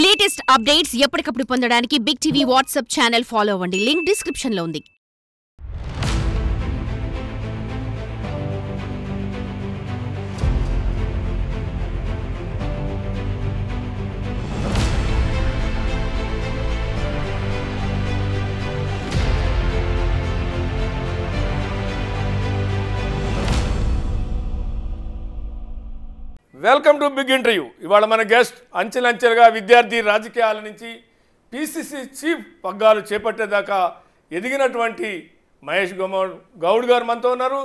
Latest updates ఎప్పటికప్పుడు పొందడానికి big TV WhatsApp channel follow అవ్వండి లింక్ డిస్క్రిప్షన్ లో ఉంది వెల్కమ్ టు బిగ్ ఇంటర్వ్యూ ఇవాళ మన గెస్ట్ అంచెలంచెలుగా విద్యార్థి రాజకీయాల నుంచి పీసీసీ చీఫ్ పగ్గాలు చేపట్టేదాకా ఎదిగినటువంటి మహేష్ గౌడ్ గౌడ్ గారు మనతో ఉన్నారు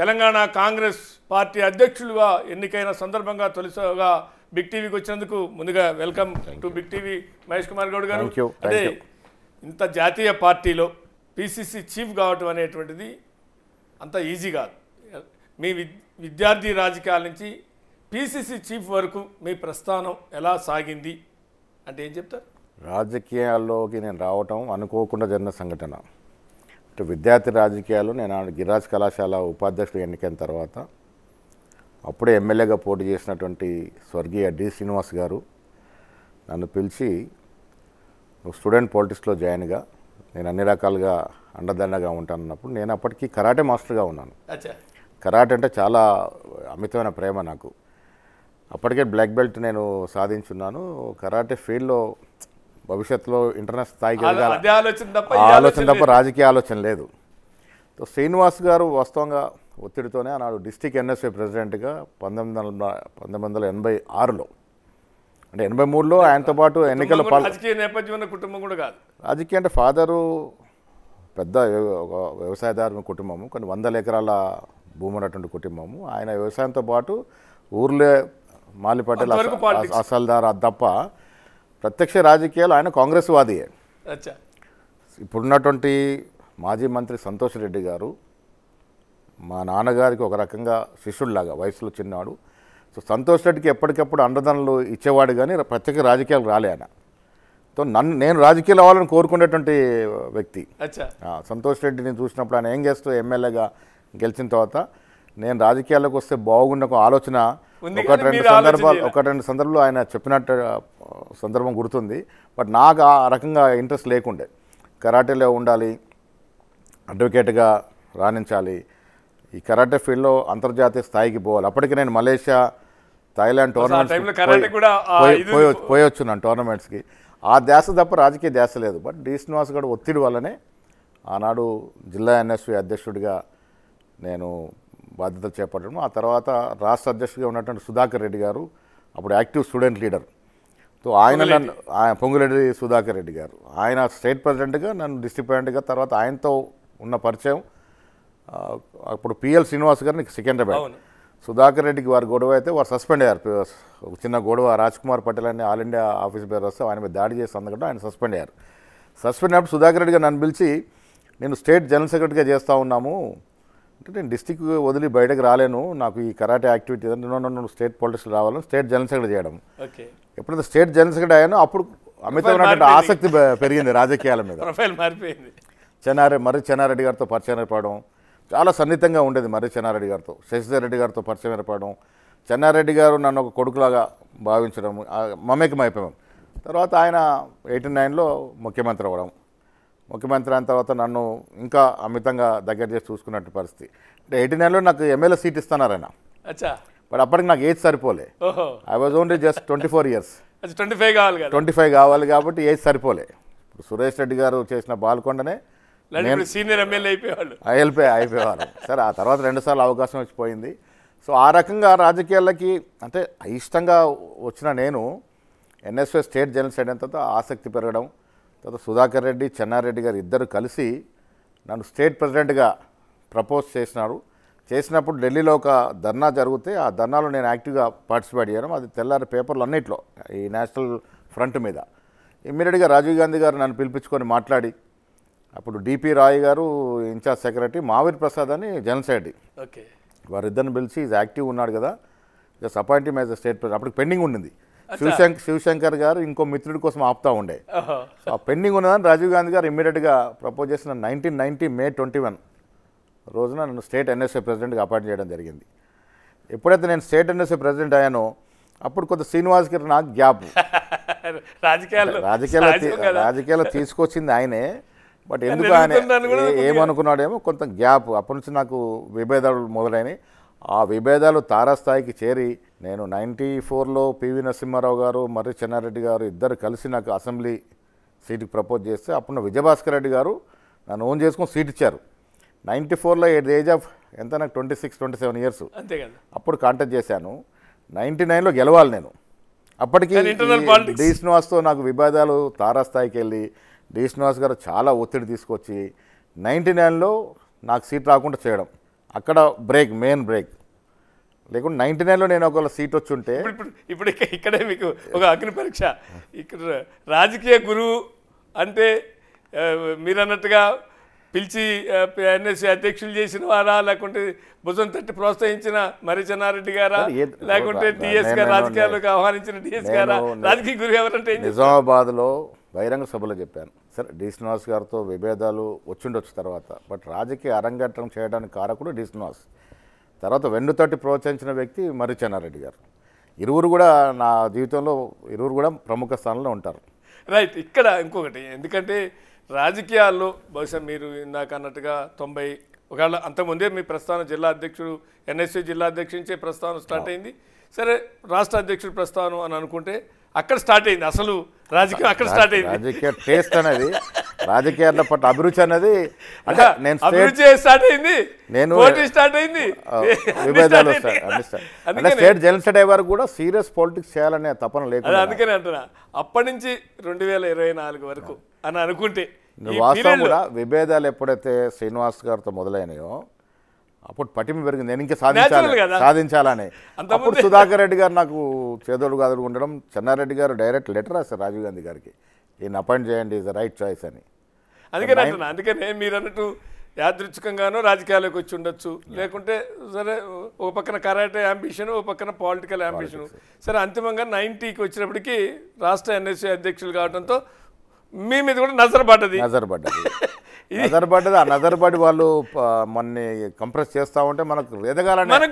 తెలంగాణ కాంగ్రెస్ పార్టీ అధ్యక్షులుగా ఎన్నికైన సందర్భంగా తొలిసగా బిగ్ టీవీకి వచ్చినందుకు ముందుగా welcome to big TV Mahesh Kumar Goud గారు అదే ఇంత జాతీయ పార్టీలో పీసీసీ చీఫ్ కావటం అనేటువంటిది అంత ఈజీ కాదు మీ విద్యార్థి రాజకీయాల నుంచి పిసిసి చీఫ్ వరకు మీ ప్రస్థానం ఎలా సాగింది అంటే ఏం చెప్తారు రాజకీయాల్లోకి నేను రావటం అనుకోకుండా జరిగిన సంఘటన అంటే విద్యార్థి రాజకీయాలు నేను గిరాజ్ కళాశాల ఉపాధ్యక్షుడు ఎన్నికైన తర్వాత అప్పుడే ఎమ్మెల్యేగా పోటీ చేసినటువంటి స్వర్గీయ డి శ్రీనివాస్ గారు నన్ను పిలిచి స్టూడెంట్ పాలిటిక్స్లో జాయిన్గా నేను అన్ని రకాలుగా అండదండగా ఉంటానన్నప్పుడు నేను అప్పటికీ కరాటే మాస్టర్గా ఉన్నాను కరాటే అంటే చాలా అమితమైన ప్రేమ నాకు అప్పటికే బ్లాక్ బెల్ట్ నేను సాధించున్నాను కరాటే ఫీల్డ్లో భవిష్యత్తులో ఇంటర్నేషనల్ స్థాయికి ఆలోచన తప్ప రాజకీయ ఆలోచన లేదు సో శ్రీనివాస్ గారు వాస్తవంగా ఒత్తిడితోనే ఆనాడు డిస్టిక్ ఎన్ఎస్ఏ ప్రెసిడెంట్గా పంతొమ్మిది వందల పంతొమ్మిది వందల ఎనభై ఆరులో అంటే ఎనభై మూడులో ఆయనతో పాటు ఎన్నికల రాజకీయ నేపథ్యం కుటుంబం కూడా కాదు రాజకీయ అంటే ఫాదరు పెద్ద ఒక వ్యవసాయదారు కుటుంబము కొన్ని వందల ఎకరాల భూమి ఉన్నటువంటి కుటుంబము ఆయన వ్యవసాయంతో పాటు ఊర్లో మాలి పటేల్ అసల్దార్ తప్ప ప్రత్యక్ష రాజకీయాలు ఆయన కాంగ్రెస్ వాది ఇప్పుడున్నటువంటి మాజీ మంత్రి సంతోష్ రెడ్డి గారు మా నాన్నగారికి ఒక రకంగా శిష్యుడిలాగా వయసులో చిన్నాడు సో సంతోష్ రెడ్డికి ఎప్పటికప్పుడు అండదనలు ఇచ్చేవాడు కానీ ప్రత్యేక రాజకీయాలు రాలే ఆయన సో నన్ను నేను రాజకీయాలు అవ్వాలని కోరుకునేటువంటి వ్యక్తి సంతోష్ రెడ్డిని చూసినప్పుడు ఆయన ఏం చేస్తూ ఎమ్మెల్యేగా గెలిచిన తర్వాత నేను రాజకీయాల్లోకి వస్తే బాగుండక ఆలోచన ఒకటి రెండు సందర్భాలు ఒకటి రెండు సందర్భాలు ఆయన చెప్పినట్టు సందర్భం గుర్తుంది బట్ నాకు ఆ రకంగా ఇంట్రెస్ట్ లేకుండే కరాటేలో ఉండాలి అడ్వకేట్గా రాణించాలి ఈ కరాటే ఫీల్డ్లో అంతర్జాతీయ స్థాయికి పోవాలి అప్పటికి నేను మలేషియా థాయిలాండ్ టోర్నమెంట్స్ పోయొచ్చున్నాను టోర్నమెంట్స్కి ఆ ధ్యాస తప్ప రాజకీయ ధ్యాస లేదు బట్ డి శ్రీనివాస్ గడు ఒత్తిడి వల్లనే ఆనాడు జిల్లా ఎన్ఎస్వి అధ్యక్షుడిగా నేను బాధ్యతలు చేపట్టడం ఆ తర్వాత రాష్ట్ర అధ్యక్షుడిగా ఉన్నటువంటి సుధాకర్ రెడ్డి గారు అప్పుడు యాక్టివ్ స్టూడెంట్ లీడర్ సో ఆయన నన్ను పొంగులెడ్డి సుధాకర్ రెడ్డి గారు ఆయన స్టేట్ ప్రెసిడెంట్గా నన్ను డిస్ట్రిక్ట్ ప్రెసిడెంట్గా తర్వాత ఆయనతో ఉన్న పరిచయం అప్పుడు పిఎల్ శ్రీనివాస్ గారిని సికింద్రాబాద్ సుధాకర్ రెడ్డికి వారు గొడవ అయితే వారు సస్పెండ్ అయ్యారు చిన్న గొడవ రాజ్ కుమార్ పటేల్ అని ఆల్ ఇండియా ఆఫీస్ పేరు వస్తే ఆయన మీద దాడి చేసి అందుకంటే ఆయన సస్పెండ్ అయ్యారు సస్పెండ్ అయినప్పుడు సుధాకర్ రెడ్డి గారు నన్ను పిలిచి నేను స్టేట్ జనరల్ సెక్రటరీగా చేస్తూ ఉన్నాము అంటే నేను డిస్టిక్ వదిలి బయటకు రాలేను నాకు ఈ కరాటే యాక్టివిటీ నన్ను స్టేట్ పాలిటిక్స్ రావాలని స్టేట్ జనరల్ సెక్రటరీ చేయడం ఎప్పుడైతే స్టేట్ జనరల్ సెక్రటరీ అయ్యానో అప్పుడు అమితమైనటువంటి ఆసక్తి పెరిగింది రాజకీయాల మీద మారిపోయింది చెన్నారె మర్రి చెన్నారెడ్డి గారితో పరిచయం ఏర్పడడం చాలా సన్నిహితంగా ఉండేది మర్రి చెన్నారెడ్డి గారితో శశిధర్ రెడ్డి గారితో పరిచయం ఏర్పడడం చెన్నారెడ్డి గారు నన్ను ఒక కొడుకులాగా భావించడం మమేకం అయిపోయాం తర్వాత ఆయన ఎయిటీ నైన్లో ముఖ్యమంత్రి అవ్వడం ముఖ్యమంత్రి అయిన తర్వాత నన్ను ఇంకా అమితంగా దగ్గర చేసి చూసుకున్నట్టు పరిస్థితి అంటే ఎయిటీ నైన్లో నాకు ఎమ్మెల్యే సీట్ ఇస్తున్నారు ఆయన బట్ అప్పటికి నాకు ఏజ్ సరిపోలే I was only just twenty four years twenty five కావాలి ట్వంటీ ఫైవ్ కావాలి కాబట్టి ఏజ్ సరిపోలే ఇప్పుడు సురేష్ రెడ్డి గారు చేసిన బాల్కొండనే సీనియర్ ఎమ్మెల్యే అయిపోయేవాళ్ళు అయిపోయి అయిపోయేవారు సరే ఆ తర్వాత రెండుసార్లు అవకాశం వచ్చిపోయింది సో ఆ రకంగా రాజకీయాలకి అంటే అయిష్టంగా వచ్చిన నేను ఎన్ఎస్ఎస్ స్టేట్ జనరల్ సైడ్ తర్వాత ఆసక్తి పెరగడం తర్వాత సుధాకర్ రెడ్డి చెన్నారెడ్డి గారు ఇద్దరు కలిసి నన్ను స్టేట్ ప్రెసిడెంట్గా ప్రపోజ్ చేసినారు చేసినప్పుడు ఢిల్లీలో ఒక ధర్నా జరిగితే ఆ ధర్నాలో నేను యాక్టివ్గా పార్టిసిపేట్ చేయను అది తెల్లారి పేపర్లు అన్నింటిలో ఈ నేషనల్ ఫ్రంట్ మీద ఇమ్మీడియట్గా రాజీవ్ గాంధీ గారు నన్ను పిలిపించుకొని మాట్లాడి అప్పుడు డిపి రాయ్ గారు ఇన్ఛార్జ్ సెక్రటరీ మావీర్ ప్రసాద్ అని జనరల్ సెక్రటరీ ఓకే వారిద్దరిని పిలిచి ఈజ్ యాక్టివ్ ఉన్నాడు కదా just appointing as a state అప్పటికి పెండింగ్ ఉండింది శివశంకర్ శివశంకర్ గారు ఇంకో మిత్రుడి కోసం ఆపుతా ఉండే ఆ పెండింగ్ ఉన్నదని రాజీవ్ గాంధీ గారు ఇమ్మీడియట్గా ప్రపోజ్ చేసిన nineteen ninety May twenty one రోజున నన్ను స్టేట్ ఎన్ఎస్ఏ ప్రెసిడెంట్గా అపాయింట్ చేయడం జరిగింది ఎప్పుడైతే నేను స్టేట్ ఎన్ఎస్ఏ ప్రెసిడెంట్ అయ్యానో అప్పుడు కొంత శ్రీనివాస్ గారు నాకు గ్యాప్ రాజకీయాలు రాజకీయాలు తీసుకొచ్చింది ఆయనే బట్ ఎందుకు ఆయన ఏమనుకున్నాడేమో కొంత గ్యాప్ అప్పటి నుంచి నాకు విభేదాలు మొదలైనవి ఆ విభేదాలు తారాస్థాయికి చేరి నేను నైంటీ ఫోర్లో పివి నరసింహారావు గారు మర్రి చెన్నారెడ్డి గారు ఇద్దరు కలిసి నాకు అసెంబ్లీ సీటుకి ప్రపోజ్ చేస్తే అప్పుడు విజయభాస్కర్ రెడ్డి గారు నన్ను ఓన్ చేసుకుని సీట్ ఇచ్చారు నైంటీ ఫోర్లో ఎట్ ఏజ్ ఆఫ్ ఎంత నాకు twenty six twenty seven years అప్పుడు కాంటాక్ట్ చేశాను నైంటీ నైన్లో గెలవాలి నేను అప్పటికి డి శ్రీనివాస్తో నాకు విభేదాలు తారాస్థాయికి వెళ్ళి డి శ్రీనివాస్ గారు చాలా ఒత్తిడి తీసుకొచ్చి నైంటీ నైన్లో నాకు సీట్ రాకుండా చేయడం అక్కడ బ్రేక్ మెయిన్ బ్రేక్ లేకుంటే నైన్టీ నైన్లో నేను ఒకవేళ సీట్ వచ్చి ఉంటే ఇప్పుడు ఇక్కడే మీకు ఒక అగ్ని పరీక్ష ఇక్కడ రాజకీయ గురువు అంటే మీరు అన్నట్టుగా పిలిచి ఎన్ఎస్సీ అధ్యక్షులు చేసిన వారా లేకుంటే భుజం తట్టి ప్రోత్సహించిన మరిచనారెడ్డి గారా లేకుంటే టీఎస్ గారు రాజకీయాలకు ఆహ్వానించిన టీఎస్ గారా రాజకీయ గురువు ఎవరంటే నిజామాబాద్లో బహిరంగ సభలో చెప్పాను సరే డి శ్రీనివాస్ గారితో విభేదాలు వచ్చిండొచ్చు తర్వాత బట్ రాజకీయ అరంగట్టం చేయడానికి కారకుడు డి శ్రీనివాస్ తర్వాత వెన్నుతోటి ప్రోత్సహించిన వ్యక్తి మర్రి చెన్నారెడ్డి గారు ఇరువురు కూడా నా జీవితంలో ఇరువురు కూడా ప్రముఖ స్థానంలో ఉంటారు రైట్ ఇక్కడ ఇంకొకటి ఎందుకంటే రాజకీయాల్లో బహుశా మీరు ఇందాక అన్నట్టుగా తొంభై ఒకవేళ అంతకుముందే మీ ప్రస్థానం జిల్లా అధ్యక్షుడు ఎన్ఎస్సీ జిల్లా అధ్యక్షుంచే ప్రస్థానం స్టార్ట్ అయింది సరే రాష్ట్ర అధ్యక్షుడి ప్రస్థానం అని అనుకుంటే అక్కడ స్టార్ట్ అయింది అసలు రాజకీయం అక్కడ స్టార్ట్ అయింది రాజకీయ టేస్ట్ అనేది రాజకీయాల పట్ల అభిరుచి అనేది అంటే నేను అభిరుచి స్టార్ట్ అయింది నేను స్టార్ట్ అయింది విభేదాలు అంటే స్టేట్ జనరల్ వారు కూడా సీరియస్ పాలిటిక్స్ చేయాలనే తపన లేదు అందుకనే అంటున్నా అప్పటి నుంచి రెండు వేల ఇరవై నాలుగు వరకు అని అనుకుంటే వాస్తవం కూడా విభేదాలు ఎప్పుడైతే శ్రీనివాస్ గారితో మొదలైనయో అప్పుడు పటిమ పెరిగింది నేను ఇంకా సాధించాలి సాధించాలని అప్పుడు సుధాకర్ రెడ్డి గారు నాకు చేదోడు గాదుడు ఉండడం చెన్నారెడ్డి గారు డైరెక్ట్ లెటర్ రాశారు రాజీవ్ గాంధీ గారికి ఈయన అపాయింట్ చేయండి ఈజ్ రైట్ చాయిస్ అని అందుకే అందుకే మీరు అన్నట్టు యాదృచ్ఛికంగానో రాజకీయాలకు వచ్చి ఉండొచ్చు లేకుంటే సరే ఒక పక్కన కరాటే అంబిషన్ ఒక పక్కన పాలిటికల్ అంబిషన్ సరే అంతిమంగా నైన్టీకి వచ్చినప్పటికీ రాష్ట్ర ఎన్ఎస్సీ అధ్యక్షులు కావడంతో మీ మీద కూడా నజర్ పడ్డది నజర్ పడ్డది నజర్ పడ్డది ఆ నజర్ పడి వాళ్ళు మన కంప్రెస్ చేస్తా ఉంటే మనకు ఎదగాలని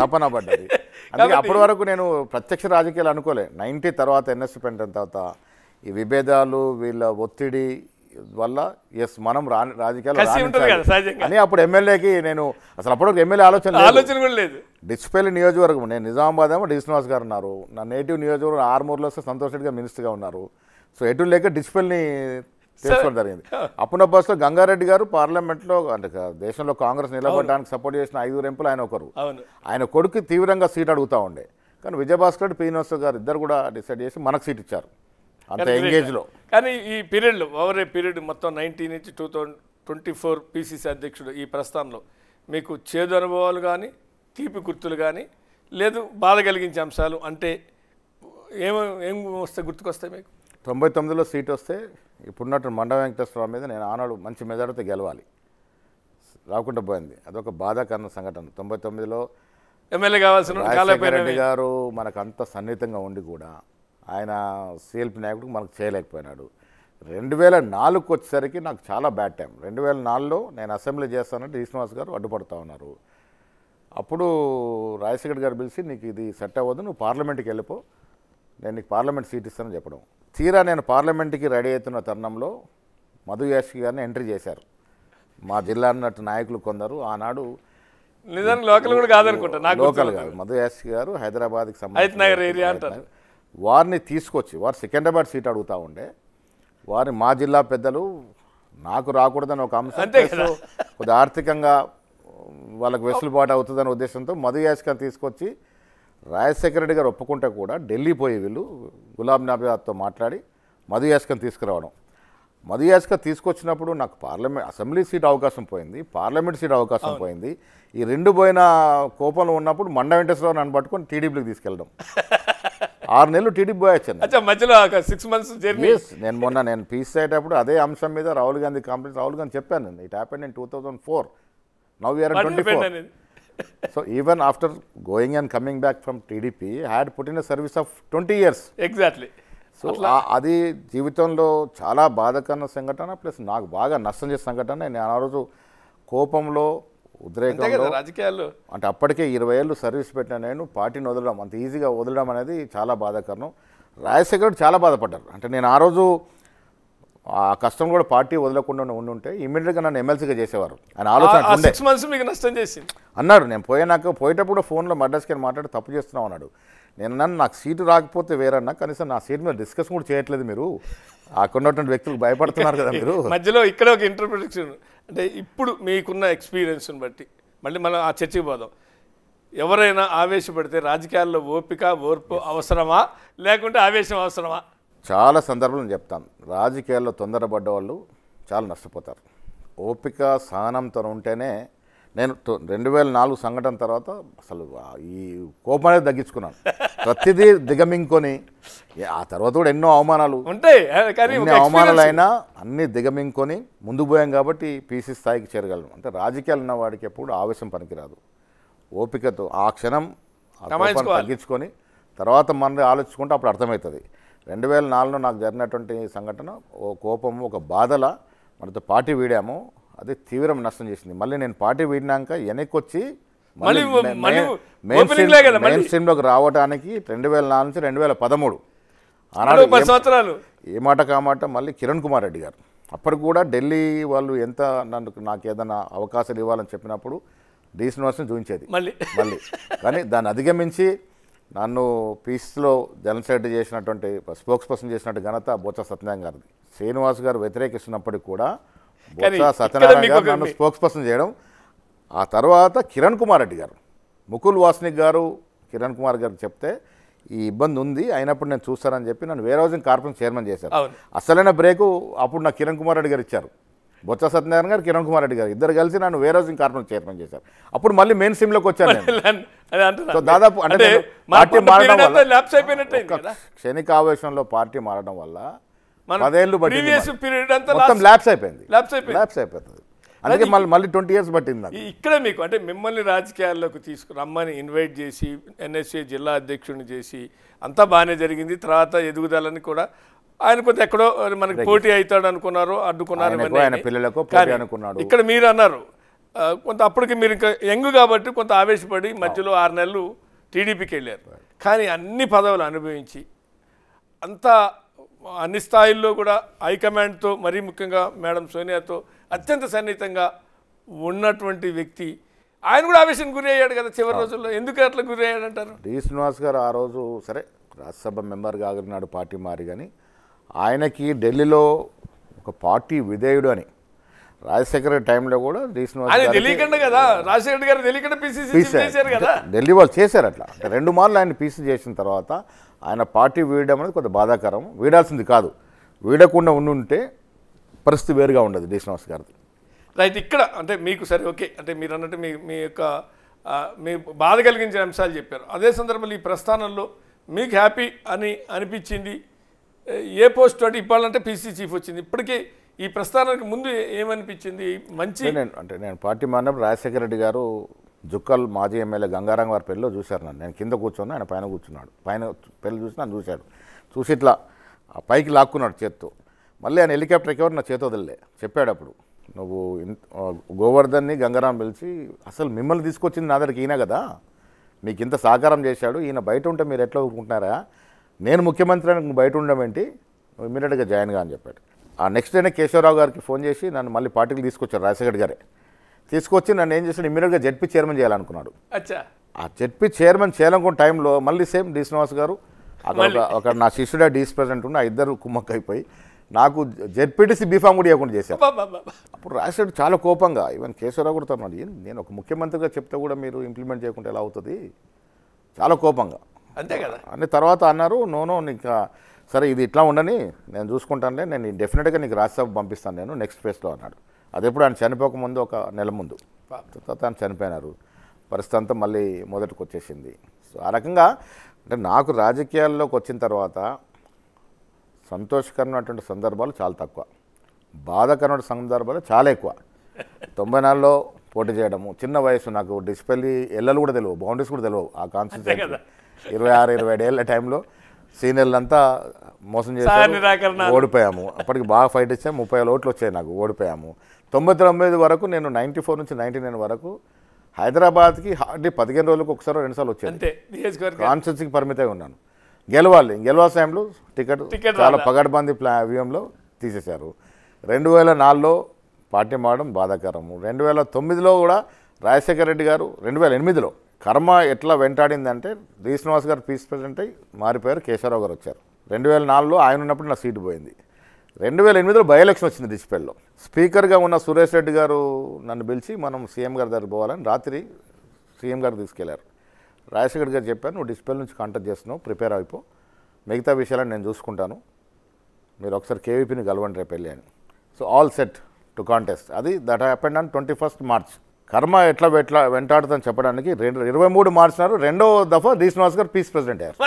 తపన పడ్డది అందుకే అప్పటి వరకు నేను ప్రత్యక్ష రాజకీయాలు అనుకోలే నైన్టీ తర్వాత ఎన్ఎస్సీ పెంటైన్ తర్వాత ఈ విభేదాలు వీళ్ళ ఒత్తిడి వల్ల ఎస్ మనం రాని రాజకీయాలు అని అప్పుడు ఎమ్మెల్యేకి నేను అసలు అప్పుడు ఎమ్మెల్యే ఆలోచన ఆలోచన కూడా లేదు డిస్పేల్ నియోజకవర్గం నేను నిజామాబాద్ ఏమో డి గారు ఉన్నారు నా నేటివ్ నియోజకవర్గం ఆర్మూర్లో సంతోష్ రెడ్డిగా మినిస్టర్గా ఉన్నారు సో ఎటు లేక డిసిప్లిన్ని తెలుసుకోవడం జరిగింది అప్పునబ్బాస్లో గంగారెడ్డి గారు పార్లమెంట్లో అంటే దేశంలో కాంగ్రెస్ నిలబడడానికి సపోర్ట్ చేసిన ఐదుగురు ఎంపీలు ఆయన ఒకరు ఆయన కొడుకు తీవ్రంగా సీట్ అడుగుతూ ఉండే కానీ విజయభాస్కర్ పీనివాస గారు ఇద్దరు కూడా డిసైడ్ చేసి మనకు సీట్ ఇచ్చారు అంత ఎంగేజ్లో కానీ ఈ పీరియడ్లో ఓవర్ పీరియడ్ మొత్తం నైన్టీన్ నుంచి two thousand twenty four PCC అధ్యక్షుడు ఈ ప్రస్థానంలో మీకు చేదు అనుభవాలు కానీ తీపి గుర్తులు కానీ లేదు బాధ కలిగించే అంశాలు అంటే ఏమో ఏం వస్తే గుర్తుకొస్తాయి మీకు తొంభై తొమ్మిదిలో సీట్ వస్తే ఇప్పుడున్నట్టు మండ వెంకటేశ్వరరావు మీద నేను ఆనాడు మంచి మెజార్టీతో గెలవాలి రాకుండా పోయింది అదొక బాధాకరణ సంఘటన తొంభై తొమ్మిదిలో ఎమ్మెల్యే కావాల్సిన రెడ్డి గారు మనకు అంత సన్నిహితంగా ఉండి కూడా ఆయన సిఎల్పి నాయకుడికి మనకు చేయలేకపోయినాడు రెండు వేల నాలుగుకి వచ్చేసరికి నాకు చాలా బ్యాడ్ టైం రెండు వేల నాలుగులో నేను అసెంబ్లీ చేస్తానంటే శ్రీనివాస్ గారు అడ్డుపడుతూ ఉన్నారు అప్పుడు రాజశేఖర్ గారు పిలిచి నీకు ఇది సెట్ అవ్వదు నువ్వు పార్లమెంట్కి వెళ్ళిపో నేను నీకు పార్లమెంట్ సీట్ ఇస్తానని చెప్పడం తీరా నేను పార్లమెంట్కి రెడీ అవుతున్న తరుణంలో మధు యాష్కి గారిని ఎంట్రీ చేశారు మా జిల్లా అన్నట్టు నాయకులు కొందరు ఆనాడు లోకల్ కూడా కాదనుకుంటా లోకల్ కాదు మధు యాష్కి గారు హైదరాబాద్కి సంబంధించిన వారిని తీసుకొచ్చి వారు సికింద్రాబాద్ సీట్ అడుగుతూ ఉండే వారిని మా జిల్లా పెద్దలు నాకు రాకూడదని ఒక అంశం కొద్దిగా ఆర్థికంగా వాళ్ళకు వెసులుబాటు అవుతుందనే ఉద్దేశంతో మధు యాష్కని తీసుకొచ్చి రాజశేఖర రెడ్డి గారు ఒప్పుకుంటే కూడా ఢిల్లీ పోయి వీళ్ళు గులాబ్ నబీతో మాట్లాడి మధు యాస్కన్ తీసుకురావడం మధు యాస్కర్ తీసుకొచ్చినప్పుడు నాకు పార్లమెంట్ అసెంబ్లీ సీట్ అవకాశం పోయింది పార్లమెంట్ సీట్ అవకాశం పోయింది ఈ రెండు పోయిన కోపంలో ఉన్నప్పుడు మండ వెంకటేశ్వరరావు నన్ను పట్టుకొని టీడీపీకి తీసుకెళ్ళడం ఆరు నెలలు టీడీపీ పోయి మధ్యలో సిక్స్ మంత్స్ జర్నీ నేను మొన్న నేను పీస్ అయ్యేటప్పుడు అదే అంశం మీద రాహుల్ గాంధీ కాంప్లీట్ రాహుల్ గాంధీ చెప్పాను it happened in two thousand four now year twenty four so even after going and coming back from TDP had put in a service of 20 years. Exactly. So అది జీవితంలో చాలా బాధకరణ సంఘటన ప్లస్ నాకు బాగా నష్టం చేసిన సంఘటన నేను ఆ రోజు కోపంలో ఉద్రేకంలో రాజకీయాలు అంటే అప్పటికే ఇరవై ఏళ్ళు సర్వీస్ పెట్టిన నేను పార్టీని వదలడం అంత ఈజీగా వదలడం అనేది చాలా బాధాకరణం రాజశేఖర్ చాలా బాధపడ్డారు అంటే నేను ఆ రోజు ఆ కష్టం కూడా పార్టీ వదలకుండా ఉండుంటే ఇమీడియట్గా నన్ను ఎమ్మెల్సీగా చేసేవారు అని ఆలోచన మంత్స్ మీకు నష్టం చేసి అన్నాడు నేను పోయినాక పోయేటప్పుడు ఫోన్లో మడ్రాస్కి మాట్లాడి తప్పు చేస్తున్నావు అన్నాడు నేను అన్నాను నాకు సీటు రాకపోతే వేరన్నా కనీసం నా సీట్ మీద డిస్కస్ కూడా చేయట్లేదు మీరు అక్కడ ఉన్నటువంటి వ్యక్తులు భయపడుతున్నారు కదా మీరు మధ్యలో ఇక్కడ ఒక ఇంటర్ప్రిటేషన్ అంటే ఇప్పుడు మీకున్న ఎక్స్పీరియన్స్ని బట్టి మళ్ళీ మనం ఆ చర్చకి పోదాం ఎవరైనా ఆవేశపడితే రాజకీయాల్లో ఓపిక ఓర్పు అవసరమా లేకుంటే ఆవేశం అవసరమా చాలా సందర్భాలు చెప్తాను రాజకీయాల్లో తొందరపడ్డ వాళ్ళు చాలా నష్టపోతారు ఓపిక సహనంతో ఉంటేనే నేను రెండు వేల నాలుగు సంఘటన తర్వాత అసలు ఈ కోపాన్ని తగ్గించుకున్నాను ప్రతిదీ దిగమింగుకొని ఆ తర్వాత కూడా ఎన్నో అవమానాలు ఉంటాయి ఎన్ని అయినా అన్ని దిగమింగుకొని ముందు పోయాం కాబట్టి పీసీ స్థాయికి చేరగలను అంటే రాజకీయాలు ఉన్న వాడికి ఎప్పుడు ఆవేశం పనికిరాదు ఓపికతో ఆ క్షణం తగ్గించుకొని తర్వాత మనది ఆలోచించుకుంటే అప్పుడు అర్థమవుతుంది రెండు వేల నాలుగులో నాకు జరిగినటువంటి సంఘటన ఓ కోపము ఒక బాధల మనతో పార్టీ వీడాము అది తీవ్రం నష్టం చేసింది మళ్ళీ నేను పార్టీ వీడినాక వెనక్కి వచ్చి మెయిన్ స్ట్రీమ్లోకి రావడానికి రెండు వేల నాలుగు నుంచి రెండు వేల పదమూడు సంవత్సరాలు ఏ మాట కామాట మళ్ళీ కిరణ్ కుమార్ రెడ్డి గారు అప్పటికి కూడా ఢిల్లీ వాళ్ళు ఎంత నన్ను నాకు ఏదైనా అవకాశాలు ఇవ్వాలని చెప్పినప్పుడు డీసెంట్ వర్షం చూపించేది మళ్ళీ మళ్ళీ కానీ దాన్ని అధిగమించి నన్ను పీస్లో జనరల్ చేసినటువంటి స్పోక్స్ పర్సన్ చేసినట్టు ఘనత బొత్స సత్యనారాయణ గారిది శ్రీనివాస్ గారు వ్యతిరేకిస్తున్నప్పటికి కూడా బొత్స సత్యనారాయణ గారు నన్ను స్పోక్స్ పర్సన్ చేయడం ఆ తర్వాత కిరణ్ కుమార్ రెడ్డి గారు ముకుల్ వాస్నిక్ గారు కిరణ్ కుమార్ గారు చెప్తే ఈ ఇబ్బంది ఉంది అయినప్పుడు నేను చూస్తానని చెప్పి నన్ను వేరే రోజు కార్పొరేషన్ చైర్మన్ చేశారు అసలైన బ్రేకు అప్పుడు నాకు కిరణ్ కుమార్ రెడ్డి గారు ఇచ్చారు బొత్స సత్యనారాయణ గారు కిరణ్ కుమార్ రెడ్డి గారు ఇద్దరు కలిసి నన్ను వేరే కార్పొరేట్ చైర్మన్ చేశారు అప్పుడు మళ్ళీ మెయిన్ లోకి వచ్చాను దాదాపు అంటే పార్టీ మారడం వల్ల క్షణిక ఆవేశంలో పార్టీ మారడం వల్ల పదేళ్ళు పట్టింది మొత్తం ల్యాప్స్ అయిపోయింది ల్యాప్స్ అయిపోతుంది అలాగే మళ్ళీ మళ్ళీ ట్వంటీ ఇయర్స్ పట్టింది ఇక్కడ మీకు అంటే మిమ్మల్ని రాజకీయాల్లోకి తీసుకురమ్మని ఇన్వైట్ చేసి ఎన్ఎస్ఏ జిల్లా అధ్యక్షుడిని చేసి అంతా బాగానే జరిగింది తర్వాత ఎదుగుదలని కూడా ఆయన కొంత ఎక్కడో మనకి పోటీ అవుతాడు అనుకున్నారు అడ్డుకున్నారు ఆయన పిల్లలకు అనుకున్నాడు ఇక్కడ మీరు అన్నారు కొంత అప్పటికి మీరు ఇంకా యంగ్ కాబట్టి కొంత ఆవేశపడి మధ్యలో ఆరు నెలలు టీడీపీకి వెళ్ళారు కానీ అన్ని పదవులు అనుభవించి అంత అన్ని స్థాయిల్లో కూడా హైకమాండ్తో మరీ ముఖ్యంగా మేడం సోనియాతో అత్యంత సన్నిహితంగా ఉన్నటువంటి వ్యక్తి ఆయన కూడా ఆవేశం గురి అయ్యాడు కదా చివరి రోజుల్లో ఎందుకు అట్లా గురి అయ్యాడంటారు డి శ్రీనివాస్ గారు ఆ రోజు సరే రాజ్యసభ మెంబర్గా కాగలిగినాడు పార్టీ మారి కానీ ఆయనకి ఢిల్లీలో ఒక పార్టీ విధేయుడు అని రాజశేఖర టైంలో కూడా తెలియకుండా గారు కదా ఢిల్లీ వాళ్ళు చేశారు అట్లా రెండు మార్లు ఆయన పీసీ చేసిన తర్వాత ఆయన పార్టీ వీడడం అనేది కొంత బాధాకరం వీడాల్సింది కాదు వీడకుండా ఉండుంటే పరిస్థితి వేరుగా ఉండదు డి శ్రీనివాస్ గారిది రైట్ ఇక్కడ అంటే మీకు సరే ఓకే అంటే మీరు అన్నట్టు మీ మీ యొక్క మీ బాధ కలిగించిన అంశాలు చెప్పారు అదే సందర్భంలో ఈ ప్రస్థానంలో మీకు హ్యాపీ అని అనిపించింది ఏ పోస్ట్ అంటే ఇవ్వాలంటే పీసీ చీఫ్ వచ్చింది ఇప్పటికీ ఈ ప్రస్థానానికి ముందు ఏమనిపించింది మంచి అంటే నేను పార్టీ మారినప్పుడు రాజశేఖర రెడ్డి గారు జుక్కల్ మాజీ ఎమ్మెల్యే గంగారాం వారి పెళ్ళిలో చూశారు నన్ను నేను కింద కూర్చున్నా ఆయన పైన కూర్చున్నాడు పైన పెళ్ళి చూసి నన్ను చూశాడు చూసి ఇట్లా పైకి లాక్కున్నాడు చేత్తో మళ్ళీ ఆయన హెలికాప్టర్ ఎక్కేవారు నా చేతో వదిలే చెప్పాడు అప్పుడు నువ్వు గోవర్ధన్ని గంగారాం పిలిచి అసలు మిమ్మల్ని తీసుకొచ్చింది నా దగ్గరికి ఈయన కదా మీకు ఇంత సహకారం చేశాడు ఈయన బయట ఉంటే మీరు ఎట్లా ఊరుకుంటున్నారా నేను ముఖ్యమంత్రి అని బయట ఉండమేంటి నువ్వు ఇమీడియట్గా జాయిన్ కా అని చెప్పాడు ఆ నెక్స్ట్ డేనే కేశవరావు గారికి ఫోన్ చేసి నన్ను మళ్ళీ పార్టీకి తీసుకొచ్చారు రాజశేఖర్ గారే తీసుకొచ్చి నన్ను ఏం చేశాడు ఇమీడియట్గా జడ్పీ చైర్మన్ చేయాలనుకున్నాడు ఆ జడ్పీ చైర్మన్ చేయాలనుకున్న టైంలో మళ్ళీ సేమ్ డి శ్రీనివాస్ గారు అక్కడ అక్కడ నా శిష్యుడే డీస్ ప్రెసిడెంట్ ఉన్న ఇద్దరు కుమ్మక్క అయిపోయి నాకు జెడ్పీటీసీ బీఫామ్ కూడా ఇవ్వకుండా చేశారు అప్పుడు రాజశేఖర్ చాలా కోపంగా ఈవెన్ కేశవరావు కూడా తన నేను ఒక ముఖ్యమంత్రిగా చెప్తే కూడా మీరు ఇంప్లిమెంట్ చేయకుండా ఎలా అవుతుంది చాలా కోపంగా అంతే కదా అన్ని తర్వాత అన్నారు నోనో నీకు సరే ఇది ఇట్లా ఉండని నేను చూసుకుంటానులే నేను డెఫినెట్గా నీకు రాజ్యసభ పంపిస్తాను నేను నెక్స్ట్ ఫేస్లో అన్నాడు అది ఎప్పుడు ఆయన చనిపోకముందు ఒక నెల ముందు తర్వాత ఆయన చనిపోయినారు పరిస్థితి అంతా మళ్ళీ మొదటికి వచ్చేసింది సో ఆ రకంగా అంటే నాకు రాజకీయాల్లోకి వచ్చిన తర్వాత సంతోషకరమైనటువంటి సందర్భాలు చాలా తక్కువ బాధకరమైన సందర్భాలు చాలా ఎక్కువ తొంభై నాలుగులో పోటీ చేయడము చిన్న వయసు నాకు డిస్పెల్లి ఎల్లలు కూడా తెలియవు బౌండరీస్ కూడా తెలియవు ఆ కాన్స్టిట్యూషన్ ఇరవై ఆరు ఇరవై ఏళ్ళ టైంలో సీనియర్లంతా మోసం చేసి ఓడిపోయాము అప్పటికి బాగా ఫైట్ ఇచ్చాము ముప్పై ఓట్లు వచ్చాయి నాకు ఓడిపోయాము తొంభై తొమ్మిది వరకు నేను నైన్టీ ఫోర్ నుంచి నైన్టీ నైన్ వరకు హైదరాబాద్కి హార్డీ పదిహేను రోజులకు ఒకసారి రెండుసార్లు వచ్చాను కాన్స్టిట్యూన్సీకి పరిమితమై ఉన్నాను గెలవాలి గెలవా సమయంలో టికెట్ చాలా పగడ్బందీ ప్లా వ్యూహంలో తీసేశారు రెండు వేల నాలుగులో పార్టీ మారడం బాధాకరము రెండు వేల తొమ్మిదిలో కూడా రాజశేఖర రెడ్డి గారు రెండు వేల ఎనిమిదిలో కర్మ ఎట్లా వెంటాడిందంటే రీ శ్రీనివాస్ గారు పీస్ ప్రెసిడెంట్ అయ్యి మారిపోయారు కేశవరావు గారు వచ్చారు రెండు వేల నాలుగులో ఆయన ఉన్నప్పుడు నా సీటు పోయింది రెండు వేల ఎనిమిదిలో బై ఎలక్షన్ వచ్చింది డిస్పెల్లో స్పీకర్గా ఉన్న సురేష్ రెడ్డి గారు నన్ను పిలిచి మనం సీఎం గారి దగ్గర పోవాలని రాత్రి సీఎం గారు తీసుకెళ్లారు రాజశేఖర్ గారు చెప్పారు నువ్వు డిస్పెల్ నుంచి కాంటాక్ట్ చేస్తున్నావు ప్రిపేర్ అయిపో మిగతా విషయాలను నేను చూసుకుంటాను మీరు ఒకసారి కేవీపీని కలవండి రేపు వెళ్ళి అని so all set to contest అది that happened on twenty first March కర్మ ఎట్లా ఎట్లా వెంటాడుతుందని చెప్పడానికి రెండు ఇరవై మూడు మార్చినారు రెండో దఫా డి గారు పీస్ ప్రెసిడెంట్ అయ్యారు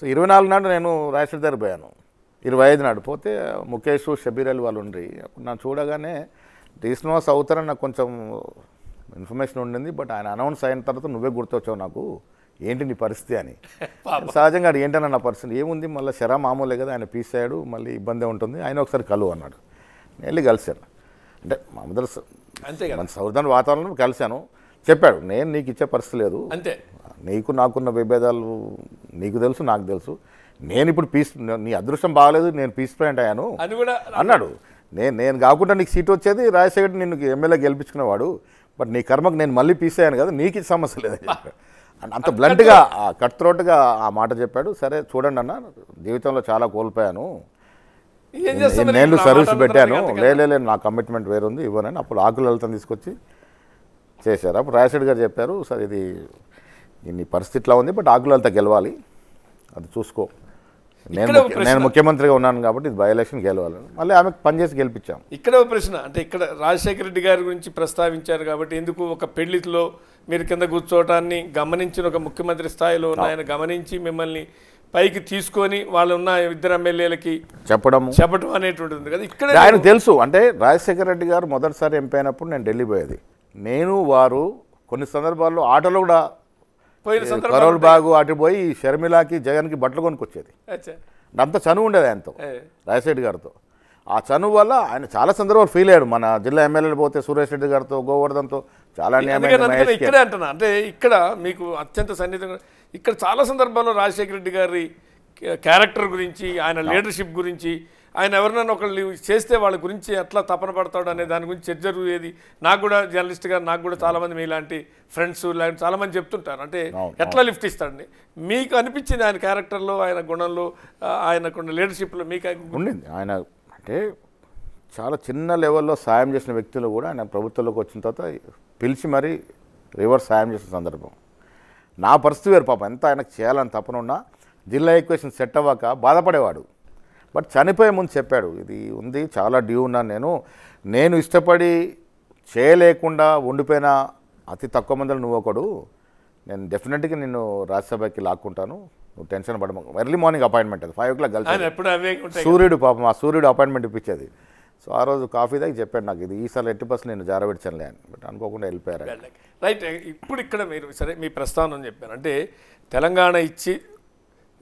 సో ఇరవై నాలుగు నాడు నేను రాయసీడ్ దగ్గర పోయాను ఇరవై ఐదు నాడు పోతే ముఖేష్ షబీర్ అలీ వాళ్ళు ఉండ్రి అప్పుడు నన్ను చూడగానే డి అవుతారని నాకు కొంచెం ఇన్ఫర్మేషన్ ఉండింది బట్ ఆయన అనౌన్స్ అయిన తర్వాత నువ్వే గుర్తొచ్చావు నాకు ఏంటి నీ పరిస్థితి అని సహజంగా అది ఏంటన్నా నా పరిస్థితి ఏముంది మళ్ళీ శరా మామూలే కదా ఆయన పీస్ అయ్యాడు మళ్ళీ ఇబ్బంది ఉంటుంది ఆయన ఒకసారి కలువు అన్నాడు వెళ్ళి కలిశాను అంటే మామూలు అంతే మన సౌదర్ణ వాతావరణం కలిశాను చెప్పాడు నేను నీకు ఇచ్చే పరిస్థితి లేదు అంతే నీకు నాకున్న విభేదాలు నీకు తెలుసు నాకు తెలుసు నేను ఇప్పుడు పీస్ నీ అదృష్టం బాగాలేదు నేను పీస్ ప్లాంట్ అయ్యాను అన్నాడు నేను నేను కాకుండా నీకు సీట్ వచ్చేది రాజశేఖర్ నిన్ను ఎమ్మెల్యే గెలిపించుకునేవాడు బట్ నీ కర్మకు నేను మళ్ళీ పీస్ అయ్యాను కదా నీకు సమస్య లేదు అంత బ్లండ్గా కట్ త్రోట్గా ఆ మాట చెప్పాడు సరే చూడండి అన్న జీవితంలో చాలా కోల్పోయాను నేను సర్వీస్ పెట్టాను లేలే నా కమిట్మెంట్ వేరుంది ఇవ్వనని అప్పుడు ఆకులు వెళ్తాను తీసుకొచ్చి చేశారు అప్పుడు రాజశేఖర్ గారు చెప్పారు సార్ ఇది ఇన్ని పరిస్థితిలో ఉంది బట్ ఆకులు వెళ్తా గెలవాలి అది చూసుకో నేను నేను ముఖ్యమంత్రిగా ఉన్నాను కాబట్టి ఇది బై ఎలక్షన్ గెలవాలి మళ్ళీ ఆమెకు పనిచేసి గెలిపించాం ఇక్కడ ప్రశ్న అంటే ఇక్కడ రాజశేఖర రెడ్డి గారి గురించి ప్రస్తావించారు కాబట్టి ఎందుకు ఒక పెళ్లిలో మీరు కింద కూర్చోవటాన్ని గమనించిన ఒక ముఖ్యమంత్రి స్థాయిలో ఆయన గమనించి మిమ్మల్ని పైకి తీసుకొని వాళ్ళు ఉన్న ఇద్దరు ఎమ్మెల్యేలకి చెప్పడం చెప్పడం అనేటువంటిది ఉంది కదా ఇక్కడ ఆయన తెలుసు అంటే రాజశేఖర రెడ్డి గారు మొదటిసారి ఎంపీ అయినప్పుడు నేను ఢిల్లీ పోయేది నేను వారు కొన్ని సందర్భాల్లో ఆటలు కూడా పోయిన కరోల్ బాగు అటు పోయి షర్మిలాకి జగన్కి బట్టలు కొనుక్కొచ్చేది అంత చనువు ఉండేది ఆయనతో రాజశేఖర్ గారితో ఆ చనువు వల్ల ఆయన చాలా సందర్భాలు ఫీల్ అయ్యాడు మన జిల్లా ఎమ్మెల్యేలు పోతే సురేష్ రెడ్డి గారితో గోవర్ధన్తో చాలా అంటే ఇక్కడ మీకు అత్యంత సన్నిహితంగా ఇక్కడ చాలా సందర్భాల్లో రాజశేఖర రెడ్డి గారి క్యారెక్టర్ గురించి ఆయన లీడర్షిప్ గురించి ఆయన ఎవరినైనా ఒకళ్ళు చేస్తే వాళ్ళ గురించి ఎట్లా తపన పడతాడు అనే దాని గురించి చర్చ జరిగేది నాకు కూడా జర్నలిస్ట్ గారు నాకు కూడా చాలామంది మీ ఇలాంటి ఫ్రెండ్స్ ఇలాంటి చాలామంది చెప్తుంటారు అంటే ఎట్లా లిఫ్ట్ ఇస్తాడని మీకు అనిపించింది ఆయన క్యారెక్టర్లో ఆయన గుణంలో ఆయనకున్న లీడర్షిప్లో మీకు ఉండింది ఆయన అంటే చాలా చిన్న లెవెల్లో సాయం చేసిన వ్యక్తులు కూడా ఆయన ప్రభుత్వంలోకి వచ్చిన తర్వాత పిలిచి మరీ రివర్స్ సాయం చేసిన సందర్భం నా పరిస్థితి వేరు పాపం ఎంత ఆయనకు చేయాలని తప్పనున్నా జిల్లా ఎక్వేషన్ సెట్ అవ్వక బాధపడేవాడు బట్ చనిపోయే ముందు చెప్పాడు ఇది ఉంది చాలా డ్యూ ఉన్నాను నేను నేను ఇష్టపడి చేయలేకుండా ఉండిపోయిన అతి తక్కువ మందులు నువ్వు ఒకడు నేను డెఫినెట్గా నిన్ను రాజ్యసభకి లాక్కుంటాను నువ్వు టెన్షన్ పడమ ఎర్లీ మార్నింగ్ అపాయింట్మెంట్ అది ఫైవ్ ఓ క్లాక్ కలిసి సూర్యుడు పాపం ఆ సూర్యుడు అపాయింట్మెంట్ ఇప్పించేది సో ఆ రోజు కాఫీ దాకా చెప్పాడు నాకు ఇది ఈసారి ఎట్టి బస్సు నేను జారబెడ్చనులే అని బట్ అనుకోకుండా వెళ్ళిపోయారు రైట్ ఇప్పుడు ఇక్కడ మీరు సరే మీ ప్రస్థానం చెప్పారు అంటే తెలంగాణ ఇచ్చి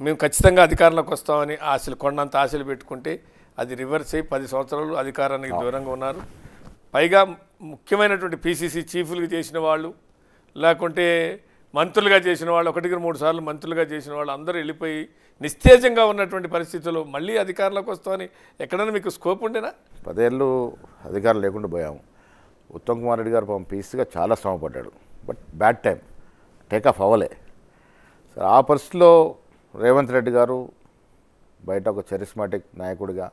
మేము ఖచ్చితంగా అధికారంలోకి వస్తామని ఆశలు కొండంత ఆశలు పెట్టుకుంటే అది రివర్స్ అయ్యి పది సంవత్సరాలు అధికారానికి దూరంగా ఉన్నారు పైగా ముఖ్యమైనటువంటి పీసీసీ చీఫ్లు చేసిన వాళ్ళు లేకుంటే మంత్రులుగా చేసిన వాళ్ళు ఒకటికి మూడు సార్లు మంత్రులుగా చేసిన వాళ్ళు అందరూ వెళ్ళిపోయి నిస్తేజంగా ఉన్నటువంటి పరిస్థితుల్లో మళ్ళీ అధికారంలోకి వస్తామని ఎక్కడైనా మీకు స్కోప్ ఉండేనా పదేళ్ళు అధికారం లేకుండా పోయాము ఉత్తమ్ కుమార్ రెడ్డి గారు పాపం పీస్గా చాలా శ్రమపడ్డాడు but bad time take off అవ్వలే సరే ఆ పరిస్థితిలో రేవంత్ రెడ్డి గారు బయట ఒక చరిస్మాటిక్ నాయకుడిగా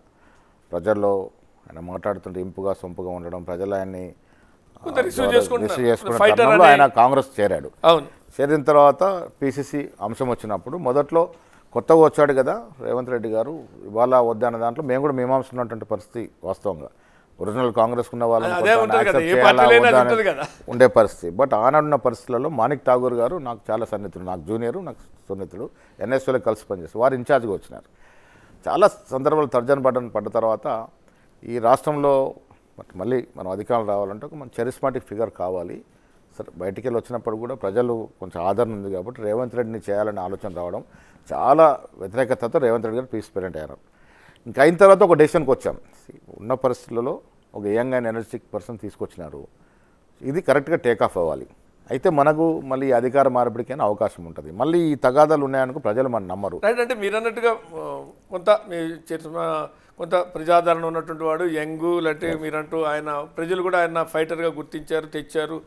ప్రజల్లో ఆయన మాట్లాడుతుంటే ఇంపుగా సొంపుగా ఉండడం ప్రజలు ఆయన్ని ఆయన కాంగ్రెస్ చేరాడు చేరిన తర్వాత పిసిసి అంశం వచ్చినప్పుడు మొదట్లో కొత్తగా వచ్చాడు కదా రేవంత్ రెడ్డి గారు ఇవాళ వద్దన్న దాంట్లో మేము కూడా ఉన్నటువంటి పరిస్థితి వాస్తవంగా ఒరిజినల్ కాంగ్రెస్ ఉన్న వాళ్ళని ఉండే పరిస్థితి బట్ ఆనాడున్న పరిస్థితులలో మాణిక్ ఠాగూర్ గారు నాకు చాలా సన్నిహితులు నాకు జూనియర్ నాకు సున్నితుడు ఎన్ఎస్ఓలో కలిసి పనిచేస్తారు వారు ఇన్ఛార్జ్గా వచ్చినారు చాలా సందర్భాలు తర్జన పడ్డ పడ్డ తర్వాత ఈ రాష్ట్రంలో బట్ మళ్ళీ మనం అధికారం రావాలంటే ఒక మన చరిస్మాటిక్ ఫిగర్ కావాలి సరే బయటికి వెళ్ళి వచ్చినప్పుడు కూడా ప్రజలు కొంచెం ఆదరణ ఉంది కాబట్టి రేవంత్ రెడ్డిని చేయాలనే ఆలోచన రావడం చాలా వ్యతిరేకతతో రేవంత్ రెడ్డి గారు పీస్ పేరెంట్ అయ్యారు ఇంకా అయిన తర్వాత ఒక డెసిషన్కి వచ్చాం ఉన్న పరిస్థితులలో ఒక యంగ్ అండ్ ఎనర్జిటిక్ పర్సన్ తీసుకొచ్చినారు ఇది కరెక్ట్గా టేక్ ఆఫ్ అవ్వాలి అయితే మనకు మళ్ళీ అధికార మార్పిడికైనా అవకాశం ఉంటుంది మళ్ళీ ఈ తగాదాలు ఉన్నాయనుకో ప్రజలు మనం నమ్మరు అంటే మీరు అన్నట్టుగా కొంత మీ కొంత ప్రజాదరణ ఉన్నటువంటి వాడు యంగ్ లేకపోతే మీరంటూ ఆయన ప్రజలు కూడా ఆయన ఫైటర్గా గుర్తించారు తెచ్చారు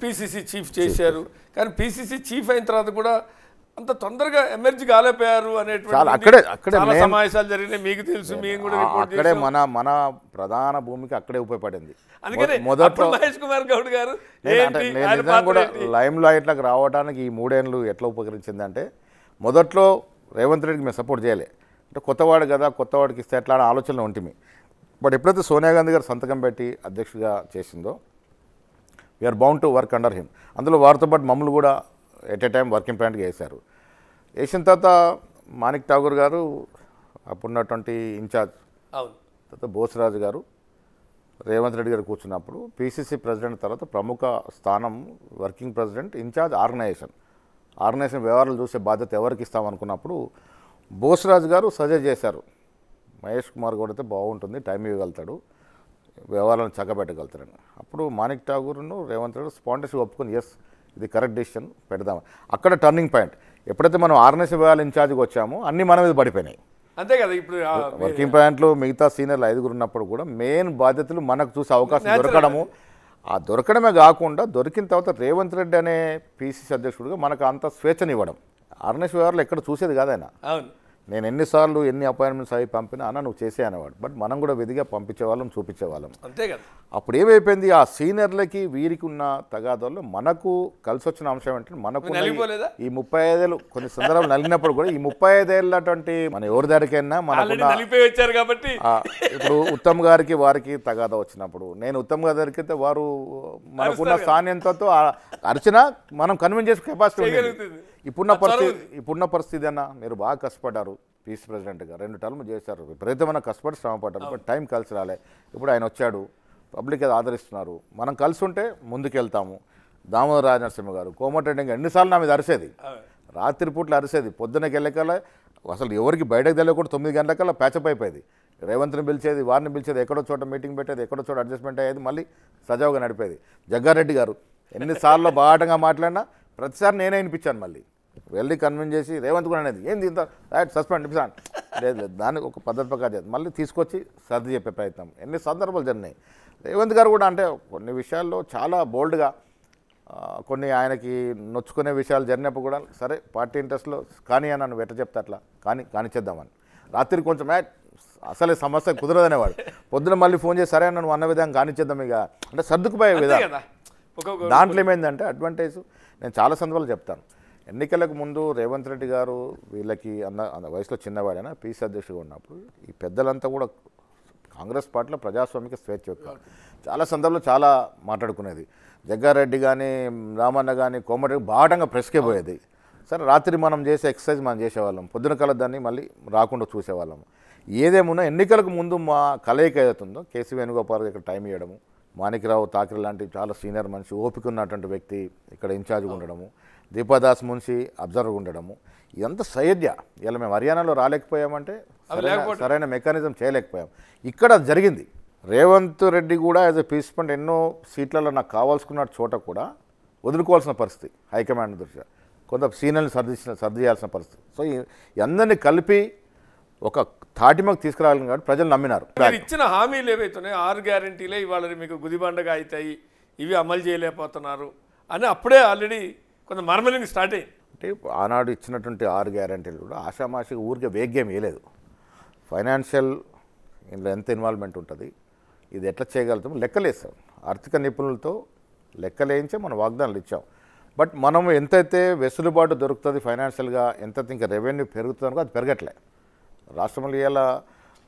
పీసీసీ చీఫ్ చేశారు కానీ పీసీసీ చీఫ్ అయిన తర్వాత కూడా అంత తొందరగా ఎమర్జీ కాలేపోయారు అనేటువంటి అక్కడే సమావేశాలు జరిగినాయి మీకు తెలుసు మేము కూడా అక్కడే మన మన ప్రధాన భూమికి అక్కడే ఉపయోగపడింది అందుకనే మొదట్లో మహేష్ కుమార్ గౌడ్ గారు కూడా లైమ్ లైట్లకు రావడానికి ఈ మూడేళ్ళు ఎట్లా ఉపకరించిందంటే మొదట్లో రేవంత్ రెడ్డికి మేము సపోర్ట్ చేయలే అంటే కొత్తవాడు కదా కొత్తవాడికి ఇస్తే ఎట్లా ఆలోచనలు ఉంటుంది బట్ ఎప్పుడైతే సోనియా గాంధీ గారు సంతకం పెట్టి అధ్యక్షుడిగా చేసిందో we are bound to work under him అందులో వారితో పాటు మమ్మల్ని కూడా ఎట్ ఎ టైం వర్కింగ్ ప్లాంట్గా వేశారు వేసిన తర్వాత మాణిక్ ఠాగూర్ గారు అప్పుడున్నటువంటి ఇన్ఛార్జ్ తర్వాత బోసరాజు గారు రేవంత్ రెడ్డి గారు కూర్చున్నప్పుడు పీసీసీ ప్రెసిడెంట్ తర్వాత ప్రముఖ స్థానం working president in charge organisation organisation వ్యవహారాలు చూసే బాధ్యత ఎవరికి ఇస్తామనుకున్నప్పుడు బోసరాజు గారు సజెస్ట్ చేశారు మహేష్ కుమార్ అయితే బాగుంటుంది టైం ఇవ్వగలుగుతాడు వ్యవహారాలను పెట్టగలుగుతాడని అప్పుడు మాణిక్ ఠాగూర్ను రేవంత్ రెడ్డి స్పాంటర్షిప్ ఒప్పుకుని ఎస్ ఇది కరెక్ట్ డిసిషన్ పెడదాం అక్కడ టర్నింగ్ పాయింట్ ఎప్పుడైతే మనం ఆర్ఎన్ఎస్ వ్యవహారం ఇన్ఛార్జ్కి వచ్చామో అన్నీ మన మీద పడిపోయినాయి అంతే కదా ఇప్పుడు వర్కింగ్ పాయింట్లు మిగతా సీనియర్లు ఐదుగురు ఉన్నప్పుడు కూడా మెయిన్ బాధ్యతలు మనకు చూసే అవకాశం దొరకడము ఆ దొరకడమే కాకుండా దొరికిన తర్వాత రేవంత్ రెడ్డి అనే పీసీసీ అధ్యక్షుడిగా మనకు అంత స్వేచ్ఛనివ్వడం ఆర్ఎన్ఎస్ వ్యవహారాలు ఎక్కడ చూసేది కాదైనా అవును నేను ఎన్నిసార్లు ఎన్ని అపాయింట్మెంట్స్ అవి పంపినా అన్న నువ్వు చేసే అనేవాడు బట్ మనం కూడా విధిగా పంపించేవాళ్ళం చూపించేవాళ్ళం అంతే కదా అప్పుడు ఏమైపోయింది ఆ సీనియర్లకి వీరికి ఉన్న తగాదాల్లో మనకు కలిసి వచ్చిన అంశం ఏంటంటే మనకు ఈ ముప్పై ఐదేళ్ళు కొన్ని సందర్భాలు నలిగినప్పుడు కూడా ఈ ముప్పై ఐదేళ్ళటువంటి మన ఎవరి దగ్గరికైనా మనకున్న వచ్చారు కాబట్టి ఇప్పుడు ఉత్తమ్ గారికి వారికి తగాదా వచ్చినప్పుడు నేను ఉత్తమ్ గారి దొరికితే వారు మనకున్న సాన్యంతో అర్చన మనం కన్విన్స్ చేసే కెపాసిటీ ఇప్పుడున్న పరిస్థితి ఇప్పుడున్న పరిస్థితి అన్న మీరు బాగా కష్టపడ్డారు పీస్ ప్రెసిడెంట్గా రెండు టర్మ్ చేశారు విపరీతమైన కష్టపడి శ్రమ పడ్డారు బట్ టైం కలిసి రాలే ఇప్పుడు ఆయన వచ్చాడు పబ్లిక్ అది ఆదరిస్తున్నారు మనం కలిసి ఉంటే ముందుకెళ్తాము దామోదర రాజనరసింహ గారు కోమటెండింగ్ ఎన్నిసార్లు నా మీద అరిసేది రాత్రిపూట్లు అరిసేది పొద్దునకి వెళ్ళకల్లా అసలు ఎవరికి బయటకు తెలియకూడదు తొమ్మిది గంటలకల్లా ప్యాచప్ అయిపోయేది రేవంత్ని పిలిచేది వారిని పిలిచేది ఎక్కడో చోట మీటింగ్ పెట్టేది ఎక్కడో చోట అడ్జస్ట్మెంట్ అయ్యేది మళ్ళీ సజావుగా నడిపేది జగ్గారెడ్డి గారు ఎన్నిసార్లు బాటంగా మాట్లాడినా ప్రతిసారి నేనే వినిపించాను మళ్ళీ వెళ్ళి కన్విన్స్ చేసి రేవంత్ కూడా అనేది ఏంది దీంతో రైట్ సస్పెండ్ నిమిషాన్ లేదు లేదు దానికి ఒక పద్ధతి ప్రకారం మళ్ళీ తీసుకొచ్చి సర్ది చెప్పే ప్రయత్నం ఎన్ని సందర్భాలు జరిగినాయి రేవంత్ గారు కూడా అంటే కొన్ని విషయాల్లో చాలా బోల్డ్గా కొన్ని ఆయనకి నొచ్చుకునే విషయాలు జరిగినప్పుడు కూడా సరే పార్టీ ఇంట్రెస్ట్లో కానీ అని నన్ను వెట్ట చెప్తా అట్లా కానీ కానిచ్చేద్దామని రాత్రి కొంచెం అసలే సమస్య కుదరదనేవాడు పొద్దున మళ్ళీ ఫోన్ చేసి సరే నన్ను అన్న విధంగా కానిచ్చేద్దాం ఇక అంటే సర్దుకుపోయే విధానం దాంట్లో ఏమైందంటే అడ్వాంటేజ్ నేను చాలా సందర్భాలు చెప్తాను ఎన్నికలకు ముందు రేవంత్ రెడ్డి గారు వీళ్ళకి అన్న వయసులో చిన్నవాడైనా పీసీ అధ్యక్షుడు ఉన్నప్పుడు ఈ పెద్దలంతా కూడా కాంగ్రెస్ పార్టీలో ప్రజాస్వామిక స్వేచ్ఛ యొక్క చాలా సందర్భంలో చాలా మాట్లాడుకునేది జగ్గారెడ్డి కానీ రామన్న కానీ కోమటి బాటంగా ప్రెస్కే పోయేది సరే రాత్రి మనం చేసే ఎక్సర్సైజ్ మనం చేసేవాళ్ళం పొద్దున కల దాన్ని మళ్ళీ రాకుండా చూసేవాళ్ళం ఏదేమున్నా ఎన్నికలకు ముందు మా కలయిక ఏదైతుందో కేసీ వేణుగోపాల్ ఇక్కడ టైం ఇవ్వడము మాణికరావు తాకరే లాంటి చాలా సీనియర్ మనిషి ఓపిక ఉన్నటువంటి వ్యక్తి ఇక్కడ ఇన్ఛార్జ్గా ఉండడము దీపాదాస్ మున్షి అబ్జర్వ్ ఉండడము ఎంత సైర్య ఇలా మేము హర్యానాలో రాలేకపోయామంటే సరైన మెకానిజం చేయలేకపోయాం ఇక్కడ జరిగింది రేవంత్ రెడ్డి కూడా యాజ్ ఎ పీస్మెంట్ ఎన్నో సీట్లలో నాకు కావాల్సుకున్న చోట కూడా వదులుకోవాల్సిన పరిస్థితి హైకమాండ్ దృష్ట్యా కొంత సీనియర్ని సర్దించిన సర్దియాల్సిన పరిస్థితి సో అందరినీ కలిపి ఒక తాటిమకు తీసుకురావాలని కాబట్టి ప్రజలు నమ్మినారు ఇచ్చిన హామీలు ఏవైతున్నాయి ఆరు గ్యారంటీలే ఇవాళ మీకు గుదిబండగా అవుతాయి ఇవి అమలు చేయలేకపోతున్నారు అని అప్పుడే ఆల్రెడీ కొంత మర్మలింగ్ స్టార్ట్ అయింది అంటే ఆనాడు ఇచ్చినటువంటి ఆరు గ్యారంటీలు కూడా ఆషామాషి ఊరికే వేగ్యం వేయలేదు ఫైనాన్షియల్ ఇందులో ఎంత ఇన్వాల్వ్మెంట్ ఉంటుంది ఇది ఎట్లా చేయగలుగుతాం లెక్కలేస్తాం ఆర్థిక నిపుణులతో లెక్కలేయించే మనం వాగ్దానాలు ఇచ్చాం బట్ మనం ఎంతైతే వెసులుబాటు దొరుకుతుంది ఫైనాన్షియల్గా ఎంత ఇంకా రెవెన్యూ పెరుగుతుందో అది పెరగట్లే రాష్ట్రంలో ఇలా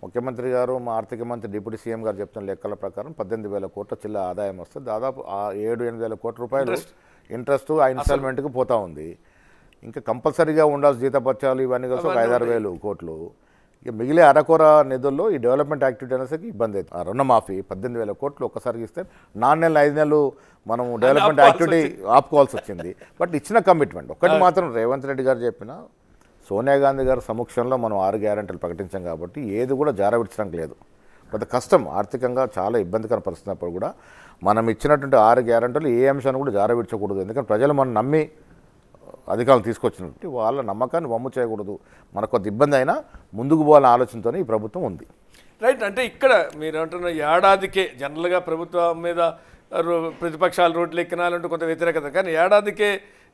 ముఖ్యమంత్రి గారు మా ఆర్థిక మంత్రి డిప్యూటీ సీఎం గారు చెప్తున్న లెక్కల ప్రకారం పద్దెనిమిది వేల కోట్ల చిల్ల ఆదాయం వస్తే దాదాపు ఆ ఏడు ఎనిమిది వేల కోట్ల రూపాయలు ఇంట్రెస్ట్ ఆ ఇన్స్టాల్మెంట్కి పోతూ ఉంది ఇంకా కంపల్సరీగా ఉండాల్సిన జీతపత్యాలు ఇవన్నీ కలిసి ఒక ఐదారు వేలు కోట్లు ఇక మిగిలే అరకొర నిధుల్లో ఈ డెవలప్మెంట్ యాక్టివిటీ అనేసరికి ఇబ్బంది అవుతుంది రుణమాఫీ పద్దెనిమిది వేల కోట్లు ఒక్కసారికి ఇస్తే నాలుగు నెలలు ఐదు నెలలు మనం డెవలప్మెంట్ యాక్టివిటీ ఆపుకోవాల్సి వచ్చింది బట్ ఇచ్చిన కమిట్మెంట్ ఒకటి మాత్రం రేవంత్ రెడ్డి గారు చెప్పిన సోనియా గాంధీ గారి సమక్షంలో మనం ఆరు గ్యారంటీలు ప్రకటించాం కాబట్టి ఏది కూడా జారవిడ్చడానికి లేదు కొంత కష్టం ఆర్థికంగా చాలా ఇబ్బందికర పరిస్థితున్నప్పుడు కూడా మనం ఇచ్చినటువంటి ఆరు గ్యారంటీలు ఏ అంశాన్ని కూడా జారవిడ్చకూడదు ఎందుకంటే ప్రజలు మనం నమ్మి అధికారులు తీసుకొచ్చినట్టు వాళ్ళ నమ్మకాన్ని వమ్ము చేయకూడదు మనకు కొద్ది ఇబ్బంది అయినా ముందుకు పోవాలనే ఆలోచనతోనే ఈ ప్రభుత్వం ఉంది రైట్ అంటే ఇక్కడ మీరు అంటున్న ఏడాదికే జనరల్గా ప్రభుత్వం మీద ప్రతిపక్షాలు రోడ్లు ఎక్కినాలంటే కొంత వ్యతిరేకత కానీ ఏడాదికే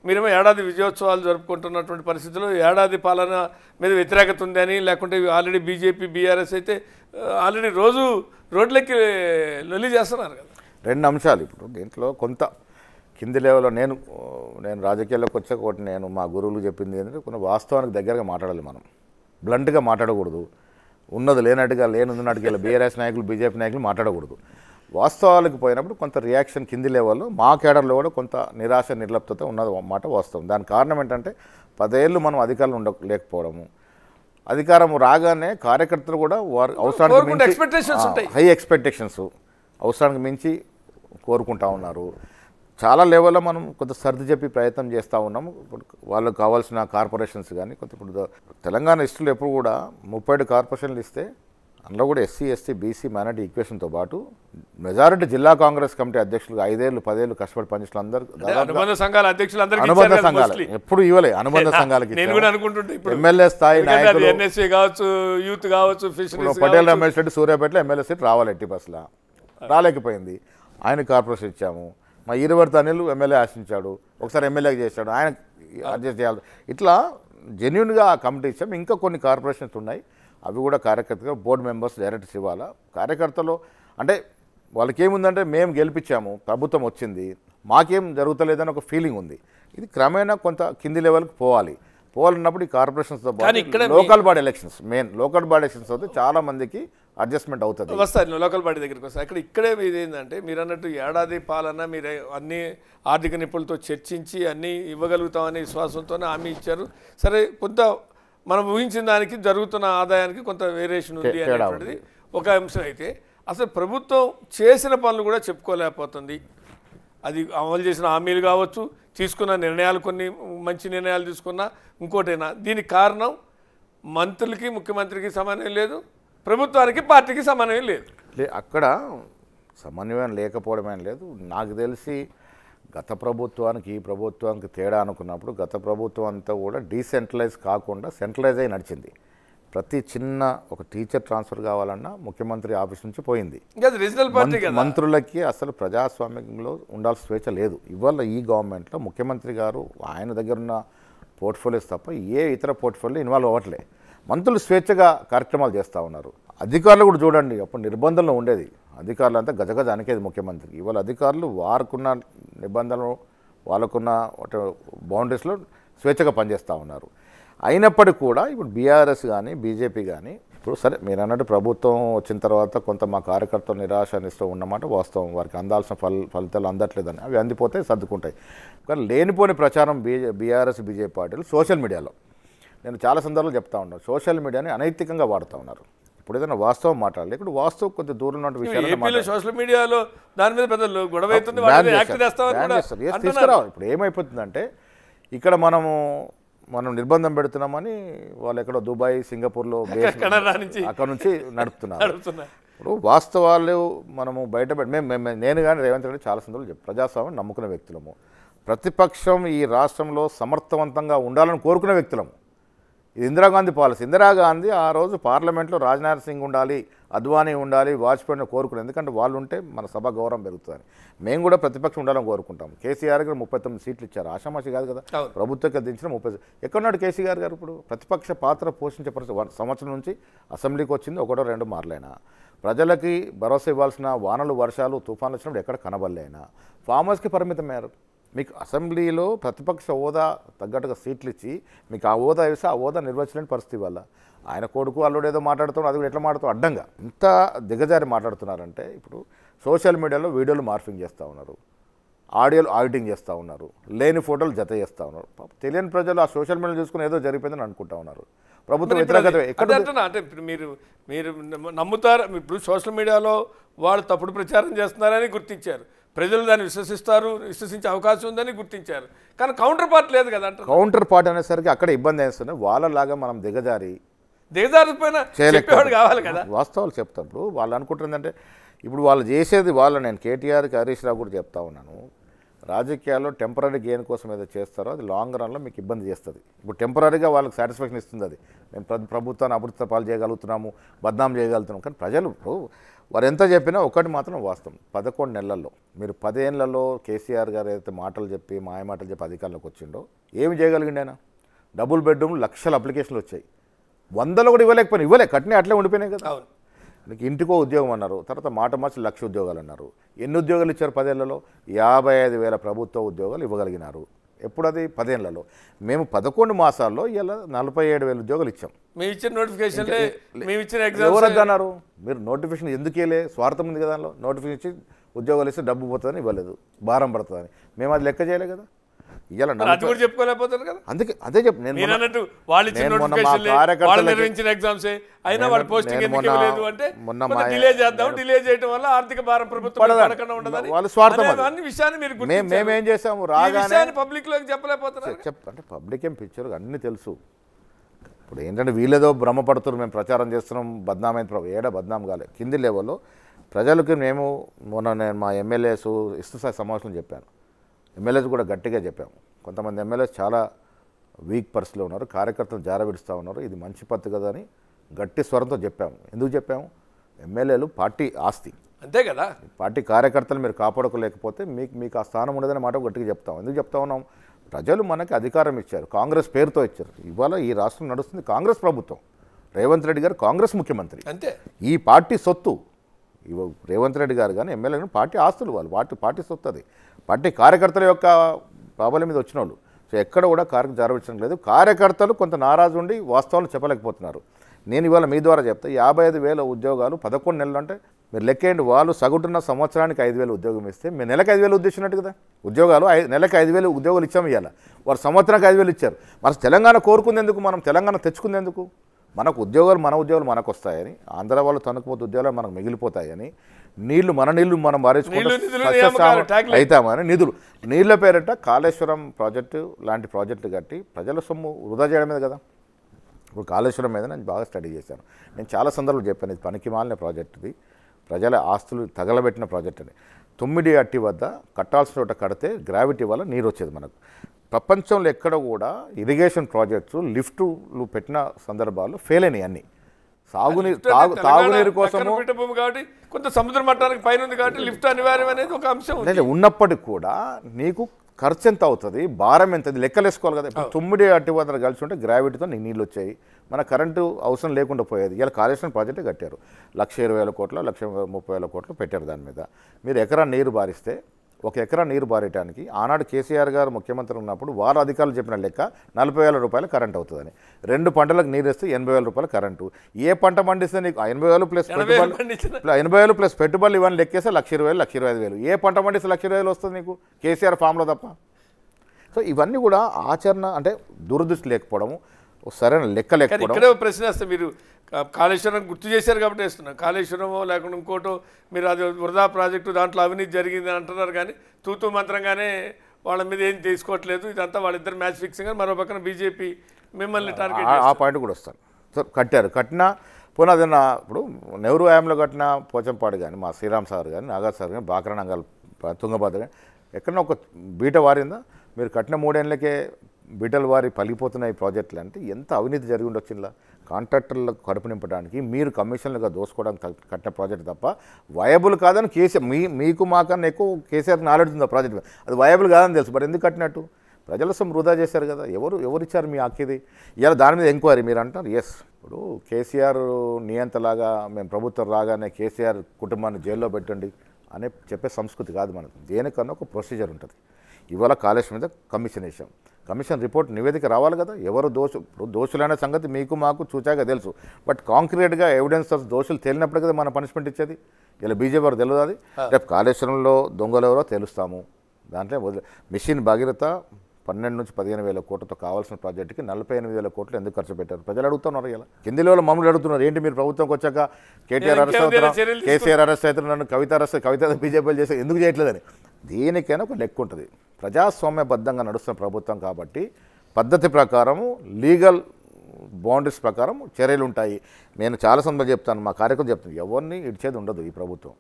మీరేమో ఏడాది విజయోత్సవాలు జరుపుకుంటున్నటువంటి పరిస్థితుల్లో ఏడాది పాలన మీద వ్యతిరేకత ఉందని లేకుంటే ఆల్రెడీ బీజేపీ బీఆర్ఎస్ అయితే ఆల్రెడీ రోజు రోడ్లకి లొల్లి చేస్తున్నారు కదా రెండు అంశాలు ఇప్పుడు దీంట్లో కొంత కింది లెవెల్లో నేను నేను రాజకీయాల్లోకి వచ్చాక ఒకటి నేను మా గురువులు చెప్పింది ఏంటంటే కొన్ని వాస్తవానికి దగ్గరగా మాట్లాడాలి మనం బ్లంట్గా మాట్లాడకూడదు ఉన్నది లేనట్టుగా లేనున్నట్టుగా బీఆర్ఎస్ నాయకులు బీజేపీ నాయకులు మాట్లాడకూడదు వాస్తవాలకు పోయినప్పుడు కొంత రియాక్షన్ కింది లెవెల్లో మా కేడర్లో కూడా కొంత నిరాశ నిర్లప్తత ఉన్నది మాట వాస్తవం దాని కారణం ఏంటంటే పదేళ్ళు మనం అధికారులు ఉండ లేకపోవడము అధికారం రాగానే కార్యకర్తలు కూడా వారు అవసరానికి హై ఎక్స్పెక్టేషన్స్ అవసరానికి మించి కోరుకుంటా ఉన్నారు చాలా లెవెల్లో మనం కొంత సర్ది చెప్పి ప్రయత్నం చేస్తూ ఉన్నాము వాళ్ళకు కావాల్సిన కార్పొరేషన్స్ కానీ కొంత ఇప్పుడు తెలంగాణ ఇస్తులు ఎప్పుడు కూడా ముప్పై కార్పొరేషన్లు ఇస్తే అందులో కూడా ఎస్సీ ఎస్టీ బీసీ మైనార్టీ ఈక్వేషన్తో పాటు మెజారిటీ జిల్లా కాంగ్రెస్ కమిటీ అధ్యక్షులు ఐదేళ్ళు పదేళ్ళు కష్టపడి పనిచేసిన అందరూ అనుబంధ సంఘాల అధ్యక్షులు అనుబంధ సంఘాలు ఎప్పుడు ఇవ్వలే అనుబంధ సంఘాలకి ఎమ్మెల్యే స్థాయి కావచ్చు యూత్ కావచ్చు పటేల్ రమేష్ రెడ్డి సూర్యాపేటలో ఎమ్మెల్యే సీట్ రావాలి ఎట్టి బస్సులా రాలేకపోయింది ఆయన కార్పొరేషన్ ఇచ్చాము మా ఈరవర్తి అనిల్ ఎమ్మెల్యే ఆశించాడు ఒకసారి ఎమ్మెల్యే చేశాడు ఆయన అడ్జస్ట్ చేయాలి ఇట్లా జెన్యున్గా ఆ కమిటీ ఇచ్చాము ఇంకా కొన్ని కార్పొరేషన్స్ ఉన్నాయి అవి కూడా కార్యకర్తగా బోర్డు మెంబర్స్ డైరెక్టర్స్ ఇవ్వాలా కార్యకర్తలు అంటే వాళ్ళకి ఏముందంటే మేము గెలిపించాము ప్రభుత్వం వచ్చింది మాకేం జరుగుతలేదని ఒక ఫీలింగ్ ఉంది ఇది క్రమేణా కొంత కింది లెవెల్కి పోవాలి పోవాలన్నప్పుడు ఈ కార్పొరేషన్స్తో ఇక్కడ local body elections main local body elections అయితే చాలా మందికి అడ్జస్ట్మెంట్ అవుతుంది వస్తారు లోకల్ బాడీ దగ్గరికి వస్తారు ఇక్కడ ఇక్కడే ఇది ఏంటంటే మీరు అన్నట్టు ఏడాది పాలన మీరు అన్ని ఆర్థిక నిపుణులతో చర్చించి అన్నీ ఇవ్వగలుగుతామనే విశ్వాసంతోనే హామీ ఇచ్చారు సరే కొంత మనం ఊహించిన దానికి జరుగుతున్న ఆదాయానికి కొంత వేరియేషన్ ఉంది అనేటువంటిది ఒక అంశం అయితే అసలు ప్రభుత్వం చేసిన పనులు కూడా చెప్పుకోలేకపోతుంది అది అమలు చేసిన హామీలు కావచ్చు తీసుకున్న నిర్ణయాలు కొన్ని మంచి నిర్ణయాలు తీసుకున్నా ఇంకోటైనా దీనికి కారణం మంత్రులకి ముఖ్యమంత్రికి సమన్వయం లేదు ప్రభుత్వానికి పార్టీకి సమన్వయం లేదు అక్కడ సమన్వయం లేకపోవడమే లేదు నాకు తెలిసి గత ప్రభుత్వానికి ఈ ప్రభుత్వానికి తేడా అనుకున్నప్పుడు గత ప్రభుత్వం అంతా కూడా డీసెంట్రలైజ్ కాకుండా సెంట్రలైజ్ అయి నడిచింది ప్రతి చిన్న ఒక టీచర్ ట్రాన్స్ఫర్ కావాలన్నా ముఖ్యమంత్రి ఆఫీస్ నుంచి పోయింది మంత్రులకి అసలు ప్రజాస్వామ్యంలో ఉండాల్సిన స్వేచ్ఛ లేదు ఇవాళ ఈ గవర్నమెంట్లో ముఖ్యమంత్రి గారు ఆయన దగ్గర ఉన్న పోర్ట్ఫోలియోస్ తప్ప ఏ ఇతర పోర్ట్ఫోలియో ఇన్వాల్వ్ అవ్వట్లే మంత్రులు స్వేచ్ఛగా కార్యక్రమాలు చేస్తూ ఉన్నారు అధికారులు కూడా చూడండి అప్పుడు నిర్బంధంలో ఉండేది అధికారులంతా గజగజ అనకేది ముఖ్యమంత్రికి ఇవాళ అధికారులు వారుకున్న నిబంధనలు వాళ్ళకున్న బౌండరీస్లో స్వేచ్ఛగా పనిచేస్తూ ఉన్నారు అయినప్పటికీ కూడా ఇప్పుడు బీఆర్ఎస్ కానీ బీజేపీ కానీ ఇప్పుడు సరే మీరు అన్నట్టు ప్రభుత్వం వచ్చిన తర్వాత కొంత మా కార్యకర్తలు నిరాశ అనిస్తూ ఉన్నమాట వాస్తవం వారికి అందాల్సిన ఫల ఫలితాలు అందట్లేదని అవి అందిపోతే సర్దుకుంటాయి కానీ లేనిపోని ప్రచారం బీజే బీఆర్ఎస్ బీజేపీ పార్టీలు సోషల్ మీడియాలో నేను చాలా సందర్భాలు చెప్తా ఉన్నాను సోషల్ మీడియాని అనైతికంగా వాడుతూ ఉన్నారు ఇప్పుడు ఏదైనా వాస్తవం మాట్లాడాలి ఇక్కడ వాస్తవం కొంత దూరంలో ఉన్న విషయాలు సోషల్ మీడియాలో దాని మీద పెద్ద గొడవ తీసుకురావాలి ఇప్పుడు ఏమైపోతుందంటే ఇక్కడ మనము మనం నిర్బంధం పెడుతున్నామని వాళ్ళు ఎక్కడో దుబాయ్ సింగపూర్లో అక్కడ నుంచి నడుపుతున్నారు ఇప్పుడు వాస్తవాలు మనము బయట మేము నేను కానీ రేవంత్ రెడ్డి చాలా సందర్భాలు ప్రజాస్వామ్యం నమ్ముకునే వ్యక్తులము ప్రతిపక్షం ఈ రాష్ట్రంలో సమర్థవంతంగా ఉండాలని కోరుకునే వ్యక్తులము ఇది ఇందిరాగాంధీ పాలసీ ఇందిరాగాంధీ ఆ రోజు పార్లమెంట్లో రాజ్నాథ్ సింగ్ ఉండాలి అద్వానీ ఉండాలి వాజ్పేయిని కోరుకున్నారు ఎందుకంటే వాళ్ళు ఉంటే మన సభ గౌరవం పెరుగుతుంది మేము కూడా ప్రతిపక్షం ఉండాలని కోరుకుంటాం కేసీఆర్ గారు ముప్పై తొమ్మిది సీట్లు ఇచ్చారు ఆషామాషి కాదు కదా ప్రభుత్వం దించిన ముప్పై ఎక్కడున్నాడు కేసీఆర్ గారు ఇప్పుడు ప్రతిపక్ష పాత్ర పోషించే పరిస్థితి సంవత్సరం నుంచి అసెంబ్లీకి వచ్చింది ఒకటో రెండు మారలేనా ప్రజలకి భరోసా ఇవ్వాల్సిన వానలు వర్షాలు తుఫాన్లు వచ్చినప్పుడు ఎక్కడ కనబడలేనా ఫార్మర్స్కి పరిమితమయ్యారు మీకు అసెంబ్లీలో ప్రతిపక్ష హోదా తగ్గట్టుగా సీట్లు ఇచ్చి మీకు ఆ హోదా వేసి ఆ హోదా నిర్వహించలేని పరిస్థితి వల్ల ఆయన కొడుకు అల్లుడు ఏదో మాట్లాడుతున్నాడు అది కూడా ఎట్లా మాట్లాడుతూ అడ్డంగా ఇంత దిగజారి మాట్లాడుతున్నారంటే ఇప్పుడు సోషల్ మీడియాలో వీడియోలు మార్ఫింగ్ చేస్తూ ఉన్నారు ఆడియోలు ఆడిటింగ్ చేస్తూ ఉన్నారు లేని ఫోటోలు జత చేస్తూ ఉన్నారు తెలియని ప్రజలు ఆ సోషల్ మీడియా చూసుకుని ఏదో జరిగిపోయిందని అనుకుంటా ఉన్నారు ప్రభుత్వం వ్యతిరేకత ఎక్కడ అంటే ఇప్పుడు మీరు మీరు నమ్ముతారు ఇప్పుడు సోషల్ మీడియాలో వాళ్ళు తప్పుడు ప్రచారం చేస్తున్నారని గుర్తించారు ప్రజలు దాన్ని విశ్వసిస్తారు విశ్వసించే అవకాశం ఉందని గుర్తించారు కానీ కౌంటర్ పార్ట్ లేదు కదా అంటే కౌంటర్ పార్ట్ అనేసరికి అక్కడ ఇబ్బంది వేస్తుంది వాళ్ళలాగా మనం దిగజారి దిగజారిపోయిన చెప్పేవాడు కావాలి కదా వాస్తవాలు చెప్తాడు వాళ్ళు అనుకుంటుందంటే ఇప్పుడు వాళ్ళు చేసేది వాళ్ళు నేను కేటీఆర్కి హరీష్ రావు కూడా చెప్తా ఉన్నాను రాజకీయాల్లో టెంపరీ గేన్ కోసం ఏదో చేస్తారో అది లాంగ్ రన్లో మీకు ఇబ్బంది చేస్తుంది ఇప్పుడు టెంపరీగా వాళ్ళకి సాటిస్ఫాక్షన్ ఇస్తుంది అది మేము ప్రభుత్వాన్ని అభివృద్ధి పాలు చేయగలుగుతున్నాము బద్నాం చేయగలుగుతున్నాము కానీ ప్రజలు వారు ఎంత చెప్పినా ఒకటి మాత్రం వాస్తవం పదకొండు నెలల్లో మీరు పదేళ్లలో కేసీఆర్ గారు ఏదైతే మాటలు చెప్పి మాటలు చెప్పి అధికారంలోకి వచ్చిండో ఏమి చేయగలిగిండి ఆయన డబుల్ బెడ్రూమ్ లక్షల అప్లికేషన్లు వచ్చాయి వందలు కూడా ఇవ్వలేకపోయినా ఇవ్వలే కట్టినా అట్లే ఉండిపోయినాయి కదా నీకు ఇంటికో ఉద్యోగం అన్నారు తర్వాత మాట మార్చి లక్ష ఉద్యోగాలు అన్నారు ఎన్ని ఉద్యోగాలు ఇచ్చారు పదేళ్లలో యాభై ఐదు వేల ప్రభుత్వ ఉద్యోగాలు ఇవ్వగలిగినారు ఎప్పుడు అది పదేళ్లలో మేము పదకొండు మాసాల్లో ఇలా నలభై ఏడు వేల ఉద్యోగాలు ఇచ్చాం మేము ఇచ్చిన నోటిఫికేషన్ మేము ఇచ్చిన ఎగ్జామ్ ఎవరద్దన్నారు మీరు నోటిఫికేషన్ ఎందుకేలే స్వార్థం ఉంది కదా అందులో నోటిఫికేషన్ ఇచ్చి ఉద్యోగాలు ఇస్తే డబ్బు పోతుందని ఇవ్వలేదు భారం పడుతుందని మేము అది లెక్క చేయలే కదా ఇవాళ చెప్పుకోలేకపోతారు ఎగ్జామ్స్ అయినా వాళ్ళు లేదు అంటే చేద్దాం చేయడం వల్ల ఆర్థిక భారం ప్రభుత్వం విషయాన్ని మీరు మేమేం పబ్లిక్ పబ్లిక్ ఏం పిక్చర్ అన్ని తెలుసు ఇప్పుడు ఏంటంటే వీళ్ళేదో భ్రమపడుతున్నారు మేము ప్రచారం చేస్తున్నాం బద్నామైంది ప్రభు ఏడ బద్నాం కాలే కింది లెవెల్లో ప్రజలకి మేము మొన్న నేను మా ఎమ్మెల్యేస్ ఇస్తుసారి సమావేశం చెప్పాను ఎమ్మెల్యేస్ కూడా గట్టిగా చెప్పాము కొంతమంది ఎమ్మెల్యేస్ చాలా వీక్ పర్సన్లో ఉన్నారు కార్యకర్తలు విడుస్తూ ఉన్నారు ఇది మంచి కదా అని గట్టి స్వరంతో చెప్పాము ఎందుకు చెప్పాము ఎమ్మెల్యేలు పార్టీ ఆస్తి అంతే కదా పార్టీ కార్యకర్తలు మీరు కాపాడుకోలేకపోతే మీకు మీకు ఆ స్థానం ఉండదనే మాట గట్టిగా చెప్తాం ఎందుకు చెప్తా ఉన్నాం ప్రజలు మనకి అధికారం ఇచ్చారు కాంగ్రెస్ పేరుతో ఇచ్చారు ఇవాళ ఈ రాష్ట్రం నడుస్తుంది కాంగ్రెస్ ప్రభుత్వం రేవంత్ రెడ్డి గారు కాంగ్రెస్ ముఖ్యమంత్రి అంతే ఈ పార్టీ సొత్తు రేవంత్ రెడ్డి గారు కానీ ఎమ్మెల్యే కానీ పార్టీ ఆస్తులు వాళ్ళు పార్టీ పార్టీ సొత్తు అది పార్టీ కార్యకర్తల యొక్క ప్రాబ్లం మీద వచ్చిన వాళ్ళు సో ఎక్కడ కూడా కార్యక్రమం జరగడం లేదు కార్యకర్తలు కొంత నారాజు ఉండి వాస్తవాలు చెప్పలేకపోతున్నారు నేను ఇవాళ మీ ద్వారా చెప్తా యాభై ఐదు వేల ఉద్యోగాలు పదకొండు నెలలు అంటే మీరు లెక్కేయండి వాళ్ళు సగటున్న సంవత్సరానికి ఐదు వేలు ఉద్యోగం ఇస్తే మేము నెలకు ఐదు వేలు ఉద్దేశినట్టు కదా ఉద్యోగాలు నెలకు ఐదు వేలు ఉద్యోగాలు ఇచ్చాము ఇవాళ వారు సంవత్సరానికి ఐదు వేలు ఇచ్చారు మన తెలంగాణ కోరుకుందేందుకు మనం తెలంగాణ తెచ్చుకుందేందుకు మనకు ఉద్యోగాలు మన ఉద్యోగాలు మనకు వస్తాయని ఆంధ్ర వాళ్ళు తనకుపోతే ఉద్యోగాలు మనకు మిగిలిపోతాయని నీళ్లు మన నీళ్లు మనం మారేసుకుంటే అవుతామని నిధులు నీళ్ల పేరట కాళేశ్వరం ప్రాజెక్టు లాంటి ప్రాజెక్టులు కట్టి ప్రజల సొమ్ము వృధా చేయడమే కదా ఇప్పుడు కాళేశ్వరం మీద నేను బాగా స్టడీ చేశాను నేను చాలా సందర్భాలు చెప్పాను ఇది పనికి మాలిన ప్రాజెక్టుది ప్రజల ఆస్తులు తగలబెట్టిన ప్రాజెక్ట్ అని తొమ్మిది అట్టి వద్ద కట్టాల్సిన చోట కడితే గ్రావిటీ వల్ల నీరు వచ్చేది మనకు ప్రపంచంలో ఎక్కడ కూడా ఇరిగేషన్ ప్రాజెక్ట్స్ లిఫ్టులు పెట్టిన సందర్భాలు ఫెయిల్ అయినాయి అన్నీ సాగునీరు తాగునీరు కోసం కాబట్టి కొంత సముద్ర మట్టానికి పైన ఉంది కాబట్టి లిఫ్ట్ అనివార్యం అనేది ఒక అంశం ఉన్నప్పటికి కూడా నీకు ఖర్చు ఎంత అవుతుంది భారం ఎంత లెక్కలేసుకోవాలి కదా తొమ్మిది అట్టి వదలు కలిసి ఉంటే గ్రావిటీతో నీకు నీళ్ళు వచ్చాయి మన కరెంటు అవసరం లేకుండా పోయేది ఇలా కాళేశ్వరం ప్రాజెక్టే కట్టారు లక్ష ఇరవై వేల కోట్లు లక్ష ముప్పై వేల కోట్లు పెట్టారు దాని మీద మీరు ఎకరా నీరు బారిస్తే ఒక ఎకరా నీరు బారేయటానికి ఆనాడు కేసీఆర్ గారు ముఖ్యమంత్రి ఉన్నప్పుడు వారు అధికారులు చెప్పిన లెక్క నలభై వేల రూపాయలు కరెంట్ అవుతుందని రెండు పంటలకు నీరు ఇస్తే ఎనభై వేల రూపాయలు కరెంటు ఏ పంట పండిస్తే నీకు ఎనభై వేలు ప్లస్ పెట్టుబడులు ఎనభై వేలు ప్లస్ పెట్టుబడులు ఇవన్నీ లెక్కేస్తే లక్ష ఇరవై వేలు లక్ష ఇరవై వేలు ఏ పంట పండిస్తే లక్ష ఇరవై వేలు వస్తుంది నీకు కేసీఆర్ ఫామ్లో తప్ప సో ఇవన్నీ కూడా ఆచరణ అంటే దురదృష్టి లేకపోవడము సరైన లెక్క లెక్క ఇక్కడే ప్రశ్న వస్తే మీరు కాళేశ్వరం గుర్తు చేశారు కాబట్టి వేస్తున్నాం కాళేశ్వరమో లేకుండా ఇంకోటో మీరు అది వృధా ప్రాజెక్టు దాంట్లో అవినీతి జరిగింది అంటున్నారు కానీ తూతు మంత్రంగానే వాళ్ళ మీద ఏం తీసుకోవట్లేదు ఇదంతా వాళ్ళిద్దరు మ్యాచ్ ఫిక్సింగ్ అని మరో పక్కన బీజేపీ మిమ్మల్ని టార్గెట్ ఆ పాయింట్ కూడా వస్తాను సార్ కట్టారు కట్టినా పోనీ అదన్న ఇప్పుడు నెహ్రూ హయాంలో కట్టిన పోచంపాడు కానీ మా శ్రీరామ్ సార్ కానీ నాగార్ సార్ కానీ బాకరణంగాల్ తుంగభద్ర కానీ ఎక్కడన్నా ఒక బీట వారిందా మీరు కట్టిన మూడేళ్ళకే బిడ్డల వారి పలిగిపోతున్నాయి ప్రాజెక్టులు అంటే ఎంత అవినీతి జరిగి ఉండొచ్చు ఇలా కాంట్రాక్టర్లకు కడుపు నింపడానికి మీరు కమిషన్లుగా దోసుకోవడానికి కట్టిన ప్రాజెక్ట్ తప్ప వయబుల్ కాదని కేసీఆర్ మీ మీకు మాకన్నా ఎక్కువ కేసీఆర్ నాలెడ్జ్ ఆ ప్రాజెక్ట్ అది వయబుల్ కాదని తెలుసు బట్ ఎందుకు కట్టినట్టు ప్రజల సొమ్ము వృధా చేశారు కదా ఎవరు ఎవరిచ్చారు మీ హక్కిది ఇలా దాని మీద ఎంక్వైరీ మీరు అంటారు ఎస్ ఇప్పుడు కేసీఆర్ నియంతలాగా మేము ప్రభుత్వం రాగానే కేసీఆర్ కుటుంబాన్ని జైల్లో పెట్టండి అనే చెప్పే సంస్కృతి కాదు మనకు దేనికన్నా ఒక ప్రొసీజర్ ఉంటుంది ఇవాళ కాలేజ్ మీద కమిషన్ వేసాం కమిషన్ రిపోర్ట్ నివేదిక రావాలి కదా ఎవరు దోషు దోషులైన సంగతి మీకు మాకు చూచాగా తెలుసు బట్ కాంక్రీట్గా ఎవిడెన్స్ దోషులు తేలినప్పుడు కదా మన పనిష్మెంట్ ఇచ్చేది ఇలా బీజేపీ వారు తెలియదు అది రేపు కాళేశ్వరంలో దొంగలు ఎవరో తెలుస్తాము దాంట్లో వదిలే మిషన్ భగీరథ పన్నెండు నుంచి పదిహేను వేల కోట్లతో కావాల్సిన ప్రాజెక్టుకి నలభై ఎనిమిది వేల కోట్లు ఎందుకు ఖర్చు పెట్టారు ప్రజలు అడుగుతున్నారు ఇలా కింది లెవెల్ మమ్మల్ని అడుగుతున్నారు ఏంటి మీరు ప్రభుత్వంకి వచ్చాక కేటీఆర్ అరెస్ట్ అవుతున్నారు కేసీఆర్ అరెస్ట్ అవుతున్నారు నన్ను కవిత అరెస్ట్ కవిత బీజేపీలు చేస్తే ఎందుకు చేయట్లేదని దేనికైనా ఒక లెక్క ఉంటుంది ప్రజాస్వామ్యబద్ధంగా నడుస్తున్న ప్రభుత్వం కాబట్టి పద్ధతి ప్రకారము లీగల్ బౌండరీస్ ప్రకారం చర్యలు ఉంటాయి నేను చాలా సందర్భం చెప్తాను మా కార్యక్రమం చెప్తాను ఎవరిని ఇడిచేది ఉండదు ఈ ప్రభుత్వం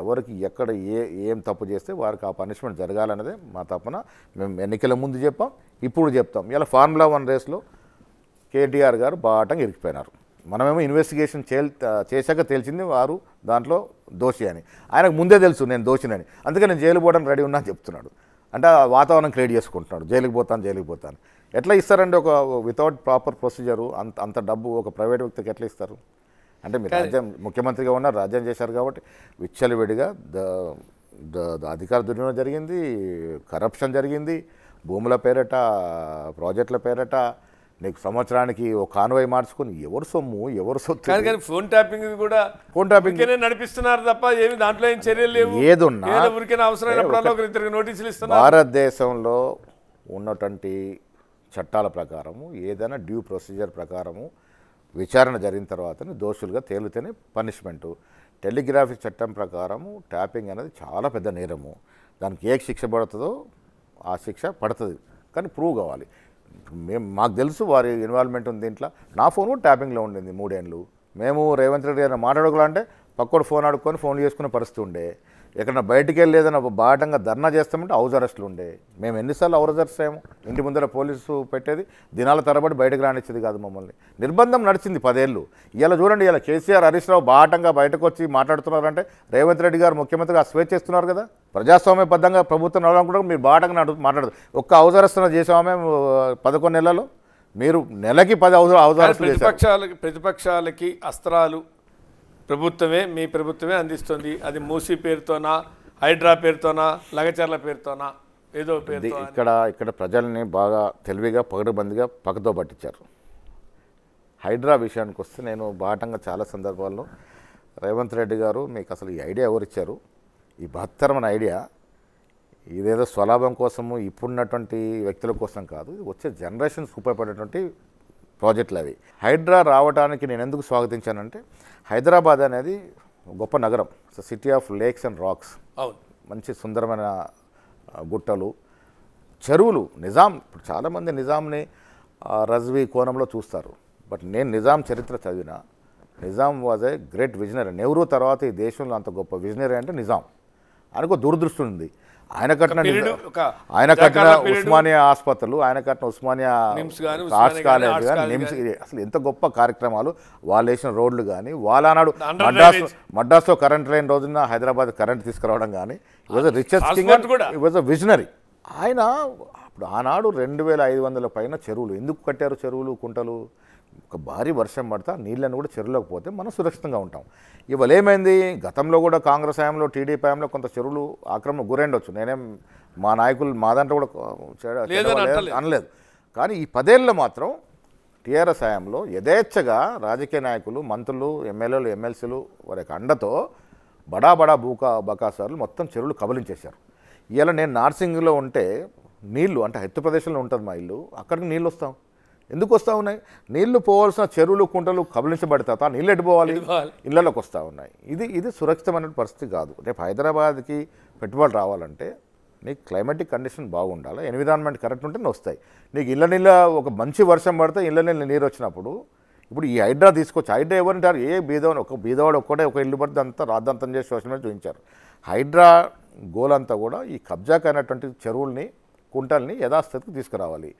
ఎవరికి ఎక్కడ ఏ ఏం తప్పు చేస్తే వారికి ఆ పనిష్మెంట్ జరగాలన్నదే మా తప్పున మేము ఎన్నికల ముందు చెప్పాం ఇప్పుడు చెప్తాం ఇలా ఫార్ములా వన్ రేస్లో కేటీఆర్ గారు బాటంగా ఇరికిపోయినారు మనమేమో ఇన్వెస్టిగేషన్ చేశాక తెలిసింది వారు దాంట్లో దోషి అని ఆయనకు ముందే తెలుసు నేను దోషినని అందుకే నేను జైలు పోవడానికి రెడీ ఉన్నా చెప్తున్నాడు అంటే వాతావరణం క్రియేట్ చేసుకుంటున్నాడు జైలుకి పోతాను జైలుకి పోతాను ఎట్లా ఇస్తారండి ఒక వితౌట్ ప్రాపర్ ప్రొసీజరు అంత అంత డబ్బు ఒక ప్రైవేట్ వ్యక్తికి ఎట్లా ఇస్తారు అంటే మీరు రాజ్యం ముఖ్యమంత్రిగా ఉన్నారు రాజ్యం చేశారు కాబట్టి విచ్చలవిడిగా ద అధికార దుర్వినియోగం జరిగింది కరప్షన్ జరిగింది భూముల పేరట ప్రాజెక్టుల పేరట నీకు సంవత్సరానికి ఒక కాన్వాయ్ మార్చుకుని ఎవరు సొమ్ము ఎవరు సొత్తు కానీ ఫోన్ ట్యాపింగ్ కూడా ఫోన్ ట్యాపింగ్ నడిపిస్తున్నారు తప్ప ఏమి దాంట్లో ఏం చర్యలు లేవు ఏదున్నా ఉరికిన అవసరమైనప్పుడు నోటీసులు ఇస్తున్నారు భారతదేశంలో ఉన్నటువంటి చట్టాల ప్రకారము ఏదైనా డ్యూ ప్రొసీజర్ ప్రకారము విచారణ జరిగిన తర్వాతనే దోషులుగా తేలితేనే పనిష్మెంటు టెలిగ్రాఫిక్ చట్టం ప్రకారము ట్యాపింగ్ అనేది చాలా పెద్ద నేరము దానికి ఏ శిక్ష పడుతుందో ఆ శిక్ష పడుతుంది కానీ ప్రూవ్ కావాలి మేము మాకు తెలుసు వారి ఇన్వాల్వ్మెంట్ ఉంది దీంట్లో నా ఫోన్ కూడా ట్యాపింగ్లో ఉండింది మూడేళ్ళు మేము రేవంత్ రెడ్డి గారిని మాట్లాడుకోవాలంటే పక్కోడు ఫోన్ ఆడుకొని ఫోన్లు చేసుకునే పరిస్థితి ఉండే ఎక్కడ బయటికి వెళ్ళేదని బాటంగా ధర్నా చేస్తామంటే హౌస్ అరెస్టులు ఉండే మేము ఎన్నిసార్లు హౌస్ అరెస్ట్ అయ్యాము ఇంటి ముందర పోలీసు పెట్టేది దినాల తరబడి బయటకు రానిచ్చేది కాదు మమ్మల్ని నిర్బంధం నడిచింది పదేళ్ళు ఇలా చూడండి ఇలా కేసీఆర్ హరీష్ రావు బాటంగా బయటకు వచ్చి మాట్లాడుతున్నారంటే రేవంత్ రెడ్డి గారు ముఖ్యమంత్రిగా స్వేచ్ఛ చేస్తున్నారు కదా ప్రజాస్వామ్య బద్దంగా ప్రభుత్వం నడవాలనుకుంటే మీరు బాటంగా నడు మాట్లాడదు ఒక్క హౌస్ అరెస్ట్ చేసామే పదకొండు నెలలు మీరు నెలకి పది అవసరం అవసరాలు ప్రతిపక్షాలకి ప్రతిపక్షాలకి అస్త్రాలు ప్రభుత్వమే మీ ప్రభుత్వమే అందిస్తుంది అది మూసీ పేరుతోనా హైడ్రా పేరుతోనా లగచర్ల పేరుతోనా ఏదో పేరు ఇక్కడ ఇక్కడ ప్రజల్ని బాగా తెలివిగా పగడబందిగా పక్కతో పట్టించారు హైడ్రా విషయానికి వస్తే నేను బాటంగా చాలా సందర్భాల్లో రేవంత్ రెడ్డి గారు మీకు అసలు ఈ ఐడియా ఎవరిచ్చారు ఈ బహత్తరమైన ఐడియా ఇదేదో స్వలాభం కోసము ఇప్పుడున్నటువంటి వ్యక్తుల కోసం కాదు వచ్చే జనరేషన్స్ ఉపయోగపడేటువంటి ప్రాజెక్టులు అవి హైడ్రా రావడానికి నేను ఎందుకు స్వాగతించానంటే హైదరాబాద్ అనేది గొప్ప నగరం city of lakes and rocks మంచి సుందరమైన గుట్టలు చెరువులు నిజాం ఇప్పుడు చాలామంది నిజాంని రజ్వీ కోణంలో చూస్తారు బట్ నేను నిజాం చరిత్ర చదివిన Nizam was a great visionary Nehru తర్వాత ఈ దేశంలో అంత గొప్ప విజనరీ అంటే నిజాం అనుకో దురదృష్టం ఉంది ఆయన కట్టిన ఆయన కట్టిన ఉస్మానియా ఆసుపత్రులు ఆయన కట్టిన ఉస్మానియా ఆర్ట్స్ కాలేజ్ కానీ నిమ్స్ అసలు ఎంత గొప్ప కార్యక్రమాలు వాళ్ళు వేసిన రోడ్లు కానీ వాళ్ళ వాళ్ళనాడు మడ్రాస్ మడ్రాస్తో కరెంట్ లేని రోజున హైదరాబాద్ కరెంట్ తీసుకురావడం కానీ ఇవాజ్ రిచర్స్ కింగ్ ఇవాజ్ అ విజనరీ ఆయన అప్పుడు ఆనాడు రెండు వేల ఐదు వందల పైన చెరువులు ఎందుకు కట్టారు చెరువులు కుంటలు ఒక భారీ వర్షం పడతా నీళ్ళని కూడా చెరువులోకి పోతే మనం సురక్షితంగా ఉంటాం ఇవాళ ఏమైంది గతంలో కూడా కాంగ్రెస్ హయాంలో టీడీపీ హయాంలో కొంత చెరువులు ఆక్రమణ గురైండొచ్చు నేనేం మా నాయకులు మా దాంట్లో కూడా అనలేదు కానీ ఈ పదేళ్ళు మాత్రం టీఆర్ఎస్ హయాంలో యథేచ్ఛగా రాజకీయ నాయకులు మంత్రులు ఎమ్మెల్యేలు ఎమ్మెల్సీలు వారి అండతో బడా బడా భూకా బకాసార్లు మొత్తం చెరువులు కబలించేశారు ఇలా నేను నార్సింగ్లో ఉంటే నీళ్లు అంటే హెత్తు ప్రదేశంలో ఉంటుంది మా ఇల్లు అక్కడికి నీళ్ళు వస్తాం ఎందుకు వస్తూ ఉన్నాయి నీళ్లు పోవాల్సిన చెరువులు కుంటలు కబలించబడతా నీళ్ళు ఎడిపోవాలి ఇళ్లలోకి వస్తూ ఉన్నాయి ఇది ఇది సురక్షితమైన పరిస్థితి కాదు రేపు హైదరాబాద్కి పెట్టుబడులు రావాలంటే నీకు క్లైమాటిక్ కండిషన్ బాగుండాలి ఎన్విరాన్మెంట్ కరెక్ట్ ఉంటేనే వస్తాయి నీకు ఇళ్ళ నీళ్ళ ఒక మంచి వర్షం పడితే ఇళ్ళ నీళ్ళ నీరు వచ్చినప్పుడు ఇప్పుడు ఈ హైడ్రా తీసుకోవచ్చు హైడ్రా ఎవరుంటారు ఏ బీదవాడు ఒక బీదవాడు ఒక్కటే ఒక ఇల్లు పడితే అంతా రాద్దంతం చేసి సోషల్ మీడియా చూపించారు హైడ్రా గోల్ అంతా కూడా ఈ కబ్జాకైనటువంటి చెరువుల్ని కుంటల్ని యథాస్థితికి తీసుకురావాలి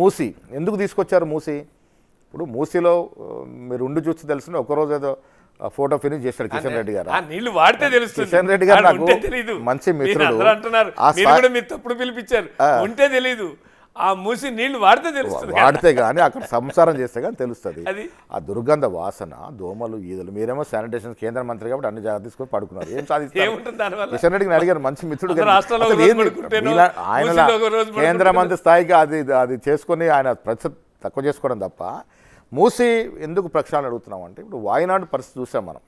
మూసి ఎందుకు తీసుకొచ్చారు మూసి ఇప్పుడు మూసీలో మీరు ఉండి చూసి తెలిసిన ఒకరోజు ఏదో ఫోటో ఫినిష్ చేశాడు కిషన్ రెడ్డి గారు నీళ్ళు వాడితే తెలుసు కిషన్ రెడ్డి గారు నాకు మంచి మిత్రుడు అంటున్నారు మీరు కూడా మీరు పిలిపించారు ఉంటే తెలియదు ఆ మూసి నీళ్లు వాడితే తెలుస్తుంది వాడితే కానీ అక్కడ సంసారం చేస్తే కానీ తెలుస్తుంది ఆ దుర్గంధ వాసన దోమలు ఈదలు మీరేమో శానిటేషన్ కేంద్ర మంత్రి కాబట్టి అన్ని జాగ్రత్త తీసుకొని పడుకున్నారు ఏం సాధిస్తారు కిషన్ రెడ్డికి అడిగారు మంచి మిత్రుడు ఆయన కేంద్ర మంత్రి స్థాయికి అది అది చేసుకుని ఆయన ప్రచ తక్కువ చేసుకోవడం తప్ప మూసి ఎందుకు ప్రక్షాళన అడుగుతున్నాం అంటే ఇప్పుడు వాయనాడు పరిస్థితి చూసాం మనం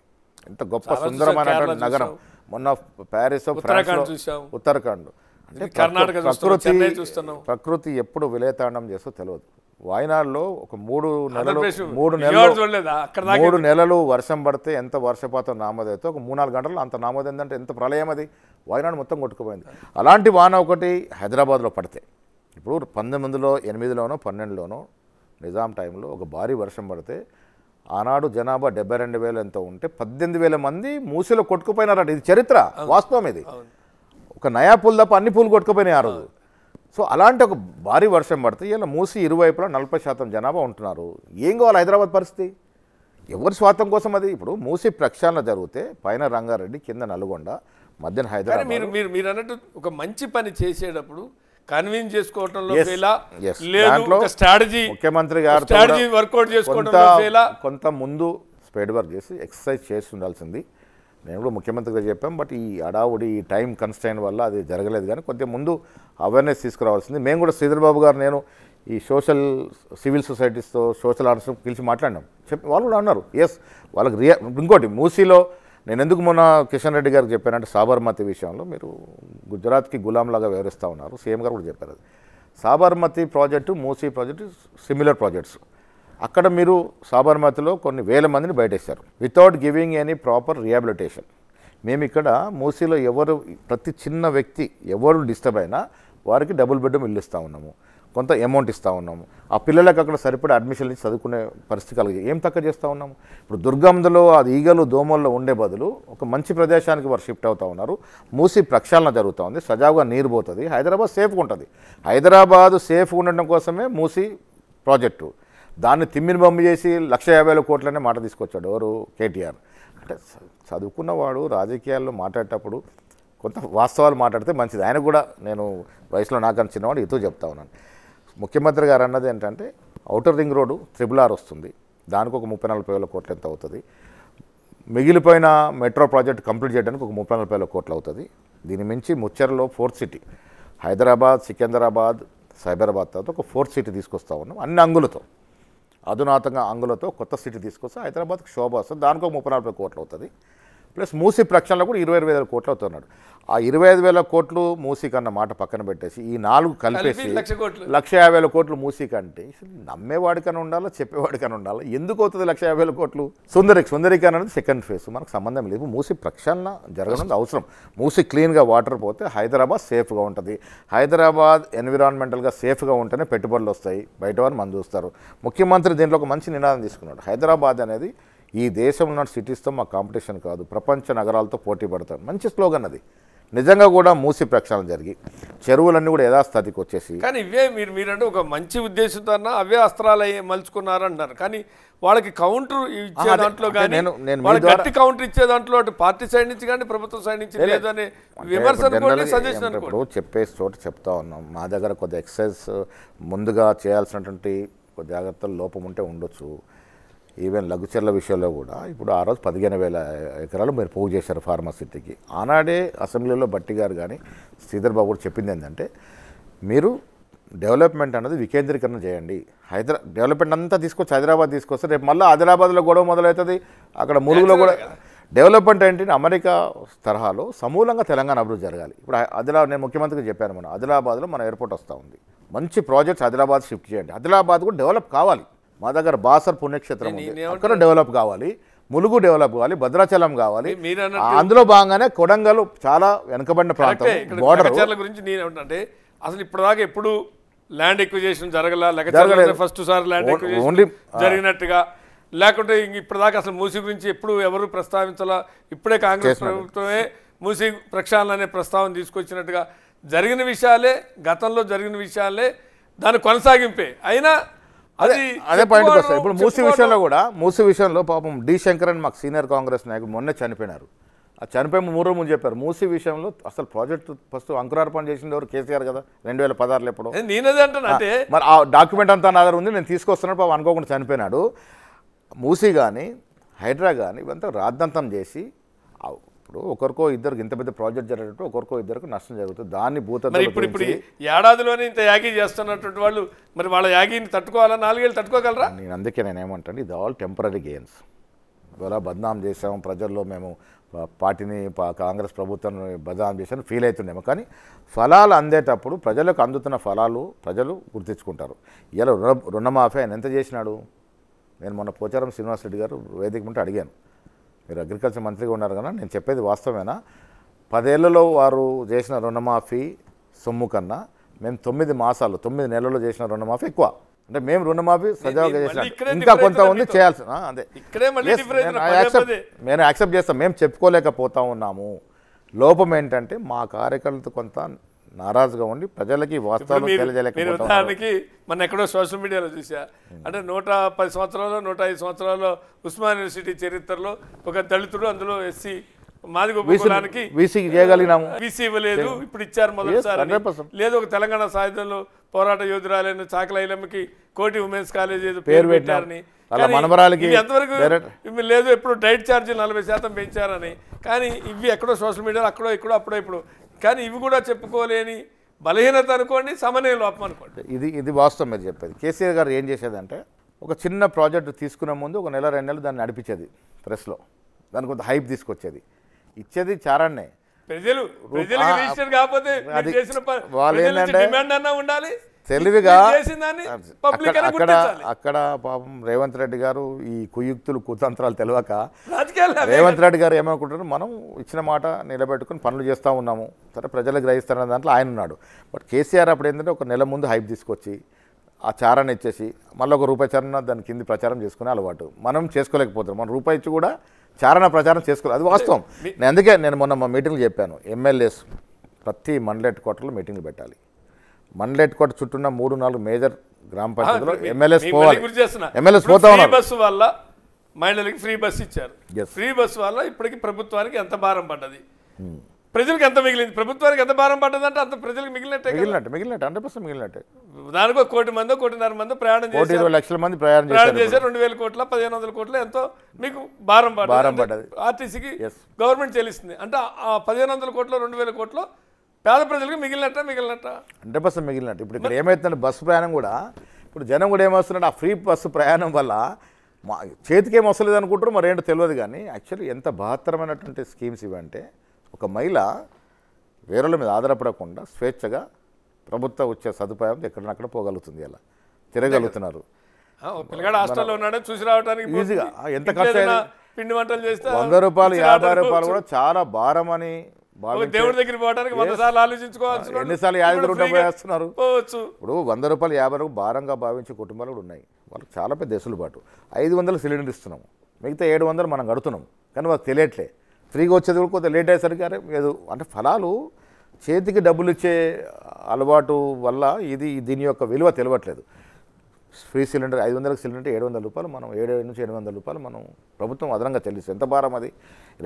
ఎంత గొప్ప సుందరమైనటువంటి నగరం మొన్న ప్యారిస్ ఫ్రాన్స్ ఉత్తరాఖండ్ అంటే కర్ణాటక ప్రకృతి ప్రకృతి ఎప్పుడు విలేతాండం చేస్తో తెలియదు వాయనాడులో ఒక మూడు నెలలు మూడు నెలలు మూడు నెలలు వర్షం పడితే ఎంత వర్షపాతం నామోదైతే ఒక మూడు నాలుగు గంటలు అంత నామోదం ఏంటంటే ఎంత ప్రళయం అది వాయనాడు మొత్తం కొట్టుకుపోయింది అలాంటి వాన ఒకటి హైదరాబాద్లో పడితే ఇప్పుడు పంతొమ్మిదిలో ఎనిమిదిలోనో పన్నెండులోనో నిజాం టైంలో ఒక భారీ వర్షం పడితే ఆనాడు జనాభా డెబ్బై రెండు వేలు ఎంత ఉంటే పద్దెనిమిది వేల మంది మూసలో కొట్టుకుపోయినారట ఇది చరిత్ర వాస్తవం ఇది ఒక నయా పూలు తప్ప అన్ని పూలు కొట్టుకుపోయినాయి ఆ రోజు సో అలాంటి ఒక భారీ వర్షం పడితే ఇలా మూసి ఇరువైపులా నలభై శాతం జనాభా ఉంటున్నారు ఏం కావాలి హైదరాబాద్ పరిస్థితి ఎవరి స్వార్థం కోసం అది ఇప్పుడు మూసి ప్రక్షాళన జరిగితే పైన రంగారెడ్డి కింద నల్గొండ మధ్యన హైదరాబాద్ మీరు మీరు మీరు అన్నట్టు ఒక మంచి పని చేసేటప్పుడు కన్విన్స్ చేసుకోవటంలో స్ట్రాటజీ ముఖ్యమంత్రి గారు వర్కౌట్ చేసుకోవటంలో కొంత ముందు స్పేడ్ వర్క్ చేసి ఎక్సర్సైజ్ చేసి ఉండాల్సింది మేము కూడా ముఖ్యమంత్రిగా చెప్పాం బట్ ఈ అడావుడి ఈ టైం కన్స్టైన్ వల్ల అది జరగలేదు కానీ కొద్దిగా ముందు అవేర్నెస్ తీసుకురావాల్సింది మేము కూడా శ్రీధర్బాబు గారు నేను ఈ సోషల్ సివిల్ సొసైటీస్తో సోషల్ ఆర్ట్స్ కలిసి మాట్లాడినాం చెప్పి వాళ్ళు కూడా అన్నారు ఎస్ వాళ్ళకి రియా ఇంకోటి మూసీలో నేను ఎందుకు మొన్న కిషన్ రెడ్డి గారికి చెప్పానంటే సాబర్మతి విషయంలో మీరు గుజరాత్కి గులాంలాగా వివరిస్తూ ఉన్నారు సీఎం గారు కూడా చెప్పారు అది Sabarmati project Musi project similar projects అక్కడ మీరు సాబర్మతిలో కొన్ని వేల మందిని బయటేశారు without giving any proper rehabilitation మేము ఇక్కడ మూసీలో ఎవరు ప్రతి చిన్న వ్యక్తి ఎవరు డిస్టర్బ్ అయినా వారికి డబుల్ బెడ్రూమ్ ఇల్లు ఇస్తూ ఉన్నాము కొంత అమౌంట్ ఇస్తూ ఉన్నాము ఆ పిల్లలకు అక్కడ సరిపడే అడ్మిషన్ ఇచ్చి చదువుకునే పరిస్థితి కలిగి ఏం తక్కువ చేస్తూ ఉన్నాము ఇప్పుడు దుర్గంధలో అది ఈగలు దోమల్లో ఉండే బదులు ఒక మంచి ప్రదేశానికి వారు షిఫ్ట్ అవుతూ ఉన్నారు మూసి ప్రక్షాళన జరుగుతూ ఉంది సజావుగా నీరు పోతుంది హైదరాబాద్ సేఫ్గా ఉంటుంది హైదరాబాదు సేఫ్గా ఉండడం కోసమే మూసి ప్రాజెక్టు దాన్ని తిమ్మిని బొమ్మ చేసి లక్ష యాభై కోట్లనే మాట తీసుకొచ్చాడు ఎవరు కేటీఆర్ అంటే చదువుకున్నవాడు రాజకీయాల్లో మాట్లాడేటప్పుడు కొంత వాస్తవాలు మాట్లాడితే మంచిది ఆయన కూడా నేను వయసులో నాకన్నా చిన్నవాడు ఇతో చెప్తా ఉన్నాను ముఖ్యమంత్రి గారు అన్నది ఏంటంటే outer ring road triple R వస్తుంది దానికి ఒక ముప్పై నలభై వేల కోట్లు ఎంత అవుతుంది మిగిలిపోయిన మెట్రో ప్రాజెక్ట్ కంప్లీట్ చేయడానికి ఒక ముప్పై నలభై వేల కోట్లు అవుతుంది దీని మించి ముచ్చరలో ఫోర్త్ సిటీ హైదరాబాద్ సికింద్రాబాద్ సైబరాబాద్ తర్వాత ఒక ఫోర్త్ సిటీ తీసుకొస్తా ఉన్నాం అన్ని అంగులతో అధునాతంగా అంగులతో కొత్త సిటీ తీసుకొస్తే హైదరాబాద్కి శోభ వస్తుంది దానికో ముప్పై నలభై కోట్లు అవుతుంది ప్లస్ మూసి ప్రక్షాళన కూడా ఇరవై ఐదు వేల కోట్లు అవుతున్నాడు ఆ ఇరవై ఐదు వేల కోట్లు మూసి కన్న మాట పక్కన పెట్టేసి ఈ నాలుగు కలిపేసి లక్ష యాభై వేల కోట్లు మూసి కంటే నమ్మేవాడికైనా ఉండాలా చెప్పేవాడికైనా ఉండాలా ఎందుకు అవుతుంది లక్ష యాభై వేల కోట్లు సుందరి సుందరీకరణ అనేది సెకండ్ ఫేజ్ మనకు సంబంధం లేదు మూసి ప్రక్షాళన జరగడం అవసరం మూసి క్లీన్గా వాటర్ పోతే హైదరాబాద్ సేఫ్గా ఉంటుంది హైదరాబాద్ ఎన్విరాన్మెంటల్గా సేఫ్గా ఉంటేనే పెట్టుబడులు వస్తాయి బయట వారు మంది చూస్తారు ముఖ్యమంత్రి దీంట్లో ఒక మంచి నినాదం తీసుకున్నాడు హైదరాబాద్ అనేది ఈ దేశంలో సిటీస్తో మా కాంపిటీషన్ కాదు ప్రపంచ నగరాలతో పోటీ పడతాం మంచి స్లోగన్ అది నిజంగా కూడా మూసి ప్రక్షాళన జరిగి చెరువులన్నీ కూడా యథాస్థాతికి వచ్చేసి కానీ ఇవే మీరు మీరంటే ఒక మంచి ఉద్దేశంతో అన్న అవే అస్త్రాలు మలుచుకున్నారంటున్నారు కానీ వాళ్ళకి కౌంటర్ ఇచ్చే దాంట్లో నేను నేను కౌంటర్ ఇచ్చే దాంట్లో అటు పార్టీ సైడ్ నుంచి కానీ ప్రభుత్వం సైడ్ నుంచి లేదనే విమర్శన ఇప్పుడు చెప్పే చోట చెప్తా ఉన్నాం మా దగ్గర కొద్ది ఎక్సైజ్ ముందుగా చేయాల్సినటువంటి జాగ్రత్తలు లోపం ఉంటే ఉండొచ్చు ఈవెన్ లఘుచర్ల విషయంలో కూడా ఇప్పుడు ఆ రోజు పదిహేను వేల ఎకరాలు మీరు పోగు చేశారు ఫార్మాసిటీకి ఆనాడే అసెంబ్లీలో బట్టి గారు కానీ శ్రీధర్బాబు బాబు కూడా చెప్పింది ఏంటంటే మీరు డెవలప్మెంట్ అనేది వికేంద్రీకరణ చేయండి హైదరా డెవలప్మెంట్ అంతా తీసుకొచ్చి హైదరాబాద్ తీసుకొస్తే రేపు మళ్ళీ హైదరాబాద్లో గొడవ మొదలవుతుంది అక్కడ ములుగులో కూడా డెవలప్మెంట్ ఏంటి అమెరికా తరహాలో సమూలంగా తెలంగాణ అభివృద్ధి జరగాలి ఇప్పుడు ఆదిలాబాద్ నేను ముఖ్యమంత్రికి చెప్పాను మనం ఆదిలాబాద్లో మన ఎయిర్పోర్ట్ వస్తూ ఉంది మంచి ప్రాజెక్ట్స్ హైదరాబాద్ షిఫ్ట్ చేయండి హైదరాబాద్ కూడా డెవలప్ కావాలి మా దగ్గర బాసర్ పుణ్యక్షేత్రం ఉంది అక్కడ డెవలప్ కావాలి ములుగు డెవలప్ కావాలి భద్రాచలం కావాలి అందులో భాగంగానే కొడంగల్ చాలా వెనకబడిన ప్రాంతం బోర్డర్ గురించి నేనేమంటే అసలు ఇప్పటిదాకా ఎప్పుడు ల్యాండ్ ఎక్విజేషన్ జరగలేదు ఫస్ట్ సార్ ల్యాండ్ ఎక్విజేషన్ జరిగినట్టుగా లేకుంటే ఇప్పటిదాకా అసలు మూసి గురించి ఎప్పుడు ఎవరు ప్రస్తావించాలా ఇప్పుడే కాంగ్రెస్ ప్రభుత్వమే మూసి ప్రక్షాళన అనే ప్రస్తావన తీసుకొచ్చినట్టుగా జరిగిన విషయాలే గతంలో జరిగిన విషయాలే దాని కొనసాగింపే అయినా అదే అదే పాయింట్ వస్తాయి ఇప్పుడు మూసి విషయంలో కూడా మూసి విషయంలో పాపం డి శంకర్ అని మాకు సీనియర్ కాంగ్రెస్ నాయకుడు మొన్నే చనిపోయినారు ఆ చనిపోయి మూడు ముందు చెప్పారు మూసి విషయంలో అసలు ప్రాజెక్ట్ ఫస్ట్ అంకురార్పణ చేసింది ఎవరు కేసీఆర్ కదా రెండు వేల పదహారులో ఎప్పుడు అంటే మరి ఆ డాక్యుమెంట్ అంతా నా దగ్గర ఉంది నేను తీసుకొస్తున్నాడు పాపం అనుకోకుండా చనిపోయినాడు మూసీ కానీ హైడ్రా కానీ ఇవంతా రాద్దంతం చేసి ఇప్పుడు ఒకరికో ఇద్దరికి ఇంత పెద్ద ప్రాజెక్ట్ జరిగేటప్పుడు ఒకరికో ఇద్దరికి నష్టం జరుగుతుంది దాన్ని భూత ఇప్పుడు ఇప్పుడు ఏడాదిలోనే ఇంత యాగీ చేస్తున్నటువంటి వాళ్ళు మరి వాళ్ళ యాగీని తట్టుకోవాలా నాలుగేళ్ళు తట్టుకోగలరా నేను అందుకే నేను ఏమంటాను ఇది ఆల్ టెంపరీ గేమ్స్ ఇవాళ బద్నాం చేసాము ప్రజల్లో మేము పార్టీని కాంగ్రెస్ ప్రభుత్వాన్ని బదనాం చేసాను ఫీల్ అవుతున్నాము కానీ ఫలాలు అందేటప్పుడు ప్రజలకు అందుతున్న ఫలాలు ప్రజలు గుర్తించుకుంటారు ఇలా రుణ రుణమాఫీ ఆయన ఎంత చేసినాడు నేను మొన్న పోచారం శ్రీనివాసరెడ్డి గారు వేదిక ఉంటే అడిగాను మీరు అగ్రికల్చర్ మంత్రిగా ఉన్నారు కదా నేను చెప్పేది వాస్తవేనా పదేళ్లలో వారు చేసిన రుణమాఫీ సొమ్ము కన్నా మేము తొమ్మిది మాసాలు తొమ్మిది నెలల్లో చేసిన రుణమాఫీ ఎక్కువ అంటే మేము రుణమాఫీ సజావుగా చేసిన ఇంకా కొంత ఉంది చేయాల్సిన అదే నేను యాక్సెప్ట్ చేస్తాం మేము చెప్పుకోలేకపోతా ఉన్నాము లోపం ఏంటంటే మా కార్యకర్తలతో కొంత నారాజుగా ఉండి ప్రజలకి వాస్తవాలు ఉదాహరణకి మన ఎక్కడో సోషల్ మీడియాలో చూసా అంటే నూట పది సంవత్సరాల్లో నూట ఐదు సంవత్సరాల్లో ఉస్మాన్ యూనివర్సిటీ చరిత్రలో ఒక దళితుడు అందులో ఎస్సీ మాదిగ ఉపకులానికి వీసీకి చేయగలిగినాము ఇవ్వలేదు ఇప్పుడు ఇచ్చారు మొదటిసారి లేదు ఒక తెలంగాణ సాయుధంలో పోరాట యోధురాలైన చాకల ఐలమ్మకి కోటి ఉమెన్స్ కాలేజ్ ఏదో పేరు పెట్టారని ఎంతవరకు లేదు ఎప్పుడు డైట్ ఛార్జీలు నలభై శాతం పెంచారని కానీ ఇవి ఎక్కడో సోషల్ మీడియాలో అక్కడో ఇక్కడో అప్పుడో ఇప్పుడు కానీ ఇవి కూడా చెప్పుకోలేని బలహీనత అనుకోండి సమన్వయ లోపం అనుకోండి ఇది ఇది వాస్తవం మీరు చెప్పేది కేసీఆర్ గారు ఏం చేసేదంటే ఒక చిన్న ప్రాజెక్టు తీసుకునే ముందు ఒక నెల రెండు నెలలు దాన్ని నడిపించేది ప్రెస్లో దాని కొంత హైప్ తీసుకొచ్చేది ఇచ్చేది చారాన్నే ప్రజలు కాకపోతే వాళ్ళు ఏంటంటే ఉండాలి తెలివిగా అక్కడ అక్కడ పాపం రేవంత్ రెడ్డి గారు ఈ కుయుక్తులు కుతంత్రాలు తెలియక రేవంత్ రెడ్డి గారు ఏమనుకుంటారు మనం ఇచ్చిన మాట నిలబెట్టుకుని పనులు చేస్తూ ఉన్నాము సరే ప్రజలు గ్రహిస్తారనే దాంట్లో ఆయన ఉన్నాడు బట్ కేసీఆర్ అప్పుడు ఏంటంటే ఒక నెల ముందు హైప్ తీసుకొచ్చి ఆ చారాన్ని ఇచ్చేసి మళ్ళీ ఒక రూపాయి చారణ దాని కింది ప్రచారం చేసుకునే అలవాటు మనం చేసుకోలేకపోతున్నాం మనం రూపాయి ఇచ్చి కూడా చారణ ప్రచారం చేసుకోలేదు అది వాస్తవం నేను అందుకే నేను మొన్న మా మీటింగ్లు చెప్పాను ఎమ్మెల్యేస్ ప్రతి మండలెట్ కోటలో మీటింగ్లు పెట్టాలి మండలెట్ కోట చుట్టూన్న మూడు నాలుగు మేజర్ గ్రామ పంచాయతీలో ఎమ్మెల్యేస్ పోవాలి బస్సు వల్ల మహిళలకు ఫ్రీ బస్ ఇచ్చారు ఫ్రీ బస్ వల్ల ఇప్పటికి ప్రభుత్వానికి ఎంత భారం పడ్డది hmm. ప్రజలకు ఎంత మిగిలింది ప్రభుత్వానికి ఎంత భారం అంటే అంత ప్రజలకు మిగిలినట్టే మిగిలినట్టే మిగిలినట్టు హండ్రెడ్ పర్సెంట్ మిగిలినట్టే దానికో కోటి మందో కోటిన్నర మంది ప్రయాణం చేసి ఇరవై లక్షల మంది ప్రయాణం ప్రయాణం చేశారు రెండు వేల కోట్ల పదిహేను వందల కోట్ల ఎంతో మీకు భారం భారం పడ్డది ఆర్టీసీకి గవర్నమెంట్ చెల్లిస్తుంది అంటే ఆ పదిహేను వందల కోట్లు రెండు వేల కోట్లు పేద ప్రజలకు మిగిలినట్ట మిగిలినట్ట హండ్రెడ్ పర్సెంట్ మిగిలినట్టు ఇప్పుడు ఇక్కడ ఏమవుతుందంటే బస్సు ప్రయాణం కూడా ఇప్పుడు జనం కూడా ఏమవుతుందంటే ఆ ఫ్రీ బస్సు ప్రయాణం వల్ల మా చేతికి ఏం వస్తలేదు అనుకుంటారు మరేంటో తెలియదు కానీ యాక్చువల్లీ ఎంత బహత్తరమైనటువంటి స్కీమ్స్ ఇవంటే ఒక మహిళ వేరేల మీద ఆధారపడకుండా స్వేచ్ఛగా ప్రభుత్వం వచ్చే సదుపాయం ఎక్కడనక్కడ పోగలుగుతుంది అలా తిరగలుగుతున్నారు హాస్టల్లో చూసి రావడానికి ఈజీగా ఎంత కష్టం పిండి వంటలు చేస్తే వంద రూపాయలు యాభై రూపాయలు కూడా చాలా భారం అని దేవుడి దగ్గర పోవడానికి వంద సార్లు ఆలోచించుకోవచ్చు ఎన్నిసార్లు యాభై డబ్బులు వేస్తున్నారు పోవచ్చు ఇప్పుడు వంద రూపాయలు యాభై రూపాయలు భారంగా భావించే కుటుంబాలు కూడా ఉన్నాయి వాళ్ళకి చాలా పెద్ద వెసులుబాటు ఐదు వందలు సిలిండర్ ఇస్తున్నాము మిగతా ఏడు వందలు మనం కడుతున్నాం కానీ వాళ్ళకి తెలియట్లే ఫ్రీగా వచ్చేది కూడా కొంత లేట్ అయ్యేసరికి అరే లేదు అంటే ఫలాలు చేతికి డబ్బులు ఇచ్చే అలవాటు వల్ల ఇది దీని యొక్క విలువ తెలియట్లేదు ఫ్రీ సిలిండర్ ఐదు వందలకు సిలిండర్ ఏడు వందల రూపాయలు మనం ఏడు నుంచి ఎనిమిది వందల రూపాయలు మనం ప్రభుత్వం అదనంగా చెల్లిస్తుంది ఎంత భారం అది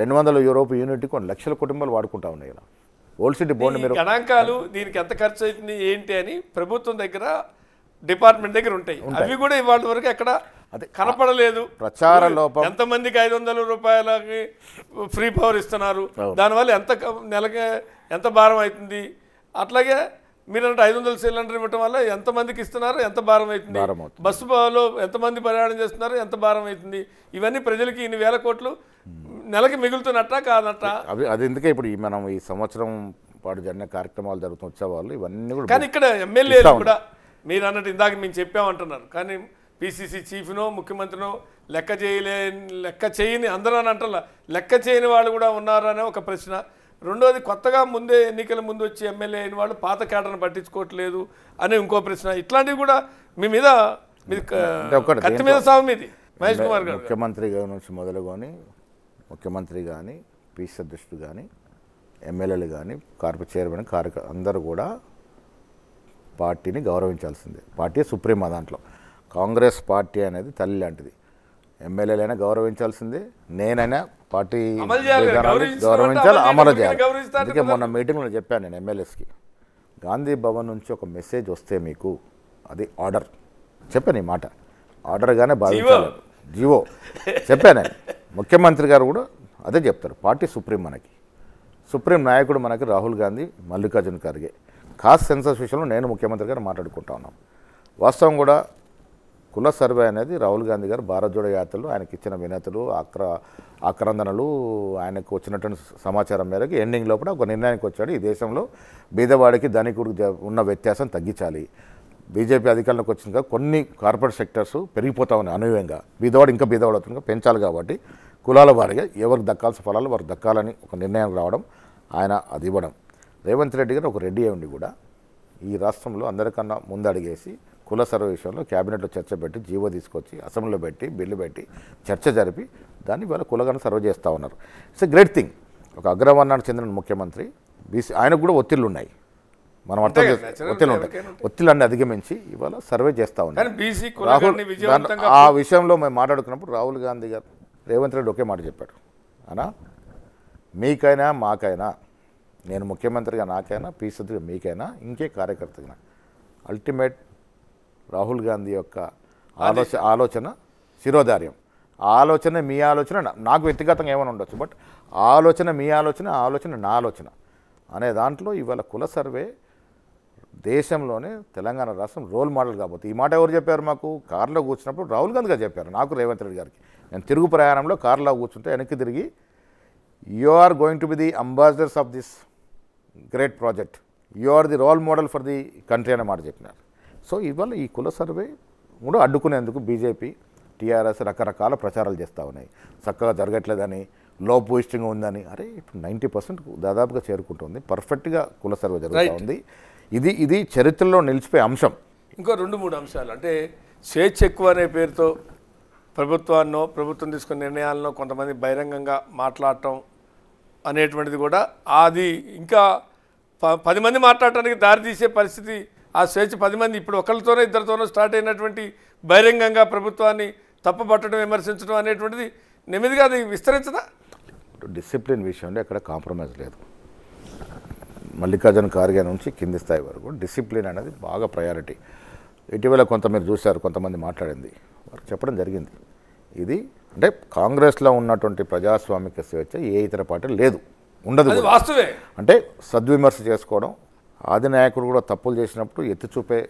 రెండు వందల యూరోపు యూనిట్కి కొన్ని లక్షల కుటుంబాలు వాడుకుంటా ఉన్నాయి ఇలా ఓల్డ్ సిటీ బోర్డు మీరు గణాంకాలు దీనికి ఎంత ఖర్చు అవుతుంది ఏంటి అని ప్రభుత్వం దగ్గర డిపార్ట్మెంట్ దగ్గర ఉంటాయి అవి కూడా ఇవాళ వరకు ఎక్కడ కనపడలేదు ప్రచార లోపం ఎంతమందికి ఐదు వందల రూపాయలకి ఫ్రీ పవర్ ఇస్తున్నారు దానివల్ల ఎంత నెలకి ఎంత భారం అవుతుంది అట్లాగే మీరంటే ఐదు వందల సిలిండర్ ఇవ్వటం వల్ల ఎంతమందికి ఇస్తున్నారు ఎంత భారం అవుతుంది బస్సులో ఎంతమంది ప్రయాణం చేస్తున్నారు ఎంత భారం అవుతుంది ఇవన్నీ ప్రజలకి ఇన్ని వేల కోట్లు నెలకి మిగులుతున్నట్ట కాదట అవి అది ఎందుకే ఇప్పుడు మనం ఈ సంవత్సరం పాటు జరిగిన కార్యక్రమాలు జరుగుతున్న ఉత్సవాలు ఇవన్నీ కూడా కానీ ఇక్కడ ఎమ్మెల్యేలు కూడా మీరు అన్నట్టు ఇందాక మేము చెప్పామంటున్నారు కానీ పిసిసి చీఫ్నో ముఖ్యమంత్రినో లెక్క చేయలేని లెక్క చేయని అందరూ అని అంటారు లెక్క చేయని వాళ్ళు కూడా ఉన్నారనే ఒక ప్రశ్న రెండోది కొత్తగా ముందే ఎన్నికల ముందు వచ్చి ఎమ్మెల్యే అయిన వాళ్ళు పాత కేటర్ను పట్టించుకోవట్లేదు అని ఇంకో ప్రశ్న ఇట్లాంటివి కూడా మీ మీద మీది కత్తి మీద సాగు మీది మహేష్ కుమార్ గారు ముఖ్యమంత్రి నుంచి మొదలుకొని ముఖ్యమంత్రి కానీ పీసీ అధ్యక్షుడు కానీ ఎమ్మెల్యేలు కానీ కార్పొ చైర్మన్ కార్య అందరూ కూడా పార్టీని గౌరవించాల్సిందే పార్టీ సుప్రీం దాంట్లో కాంగ్రెస్ పార్టీ అనేది తల్లి లాంటిది ఎమ్మెల్యేలైనా గౌరవించాల్సింది నేనైనా పార్టీ గౌరవించాలి అమలు చేయాలి అందుకే మొన్న మీటింగ్లో చెప్పాను నేను ఎమ్మెల్యేస్కి గాంధీ భవన్ నుంచి ఒక మెసేజ్ వస్తే మీకు అది ఆర్డర్ చెప్పాను ఈ మాట ఆర్డర్గానే భావించాలి జీవో చెప్పాను ముఖ్యమంత్రి గారు కూడా అదే చెప్తారు పార్టీ సుప్రీం మనకి సుప్రీం నాయకుడు మనకి రాహుల్ గాంధీ మల్లికార్జున ఖర్గే ఖాస్ సెన్సస్ విషయంలో నేను ముఖ్యమంత్రి గారు మాట్లాడుకుంటా ఉన్నాం వాస్తవం కూడా కుల సర్వే అనేది రాహుల్ గాంధీ గారు భారత్ జోడో యాత్రలు ఆయనకి ఇచ్చిన వినతులు అక్ర ఆక్రందనలు ఆయనకు వచ్చినటువంటి సమాచారం మేరకు ఎండింగ్ లోపల ఒక నిర్ణయానికి వచ్చాడు ఈ దేశంలో బీదవాడికి ధనికుడికి ఉన్న వ్యత్యాసం తగ్గించాలి బీజేపీ అధికారంలోకి వచ్చిన కొన్ని కార్పొరేట్ సెక్టర్స్ పెరిగిపోతా ఉన్నాయి అనూయంగా బీదవాడు ఇంకా బీదవాడు అవుతుంది పెంచాలి కాబట్టి కులాల వారిగా ఎవరికి దక్కాల్సిన ఫలాలు వారు దక్కాలని ఒక నిర్ణయం రావడం ఆయన అది ఇవ్వడం రేవంత్ రెడ్డి గారు ఒక రెడ్డి అయ్యండి కూడా ఈ రాష్ట్రంలో అందరికన్నా ముందడిగేసి కుల సర్వ విషయంలో క్యాబినెట్లో చర్చ పెట్టి జీవో తీసుకొచ్చి అసెంబ్లీలో పెట్టి బిల్లు పెట్టి చర్చ జరిపి దాన్ని ఇవాళ కులగణ సర్వే చేస్తూ ఉన్నారు ఇట్స్ ఎ గ్రేట్ థింగ్ ఒక అగ్రవర్ణానికి చెందిన ముఖ్యమంత్రి బీసీ ఆయనకు కూడా ఒత్తిళ్ళు ఉన్నాయి మనం అర్థం ఒత్తిళ్ళు ఉంటాయి ఒత్తిళ్ళన్ని అధిగమించి ఇవాళ సర్వే చేస్తూ ఉన్నారు రాహుల్ ఆ విషయంలో మేము మాట్లాడుకున్నప్పుడు రాహుల్ గాంధీ గారు రేవంత్ రెడ్డి ఒకే మాట చెప్పాడు అనా మీకైనా మాకైనా నేను ముఖ్యమంత్రిగా నాకైనా పీసీగా మీకైనా ఇంకే కార్యకర్తగా అల్టిమేట్ రాహుల్ గాంధీ యొక్క ఆలోచన ఆలోచన శిరోధార్యం ఆలోచన మీ ఆలోచన నాకు వ్యక్తిగతంగా ఏమైనా ఉండొచ్చు బట్ ఆలోచన మీ ఆలోచన ఆలోచన నా ఆలోచన అనే దాంట్లో ఇవాళ కుల సర్వే దేశంలోనే తెలంగాణ రాష్ట్రం రోల్ మోడల్ కాబట్టి ఈ మాట ఎవరు చెప్పారు మాకు కారులో కూర్చున్నప్పుడు రాహుల్ గాంధీ గారు చెప్పారు నాకు రేవంత్ రెడ్డి గారికి నేను తిరుగు ప్రయాణంలో కారులో కూర్చుంటే వెనక్కి తిరిగి you are going to be the ambassadors of this great project you are the role model for the country అనే మాట చెప్పినారు సో ఇవాళ ఈ కుల సర్వే కూడా అడ్డుకునేందుకు బీజేపీ టీఆర్ఎస్ రకరకాల ప్రచారాలు చేస్తూ ఉన్నాయి చక్కగా జరగట్లేదని లో పోయిస్టింగ్ ఉందని అరే ఇప్పుడు నైంటీ పర్సెంట్ దాదాపుగా చేరుకుంటుంది పర్ఫెక్ట్గా కుల సర్వే జరుగుతూ ఉంది ఇది ఇది చరిత్రలో నిలిచిపోయే అంశం ఇంకో రెండు మూడు అంశాలు అంటే స్వేచ్ఛ ఎక్కువ అనే పేరుతో ప్రభుత్వాన్నో ప్రభుత్వం తీసుకున్న నిర్ణయాలను కొంతమంది బహిరంగంగా మాట్లాడటం అనేటువంటిది కూడా అది ఇంకా పది మంది మాట్లాడటానికి దారితీసే పరిస్థితి ఆ స్వేచ్ఛ పది మంది ఇప్పుడు ఒకరితోనో ఇద్దరితోనో స్టార్ట్ అయినటువంటి బహిరంగంగా ప్రభుత్వాన్ని తప్పుపట్టడం విమర్శించడం అనేటువంటిది నెమ్మదిగా అది విస్తరించదా డిసిప్లిన్ విషయంలో ఎక్కడ కాంప్రమైజ్ లేదు మల్లికార్జున ఖార్గే నుంచి కింది స్థాయి వరకు డిసిప్లిన్ అనేది బాగా ప్రయారిటీ ఇటీవల కొంత మీరు చూశారు కొంతమంది మాట్లాడింది వారికి చెప్పడం జరిగింది ఇది అంటే కాంగ్రెస్లో ఉన్నటువంటి ప్రజాస్వామిక స్వేచ్ఛ ఏ ఇతర పార్టీ లేదు ఉండదు వాస్తవే అంటే సద్విమర్శ చేసుకోవడం ఆదినాయకుడు కూడా తప్పులు చేసినప్పుడు ఎత్తి చూపే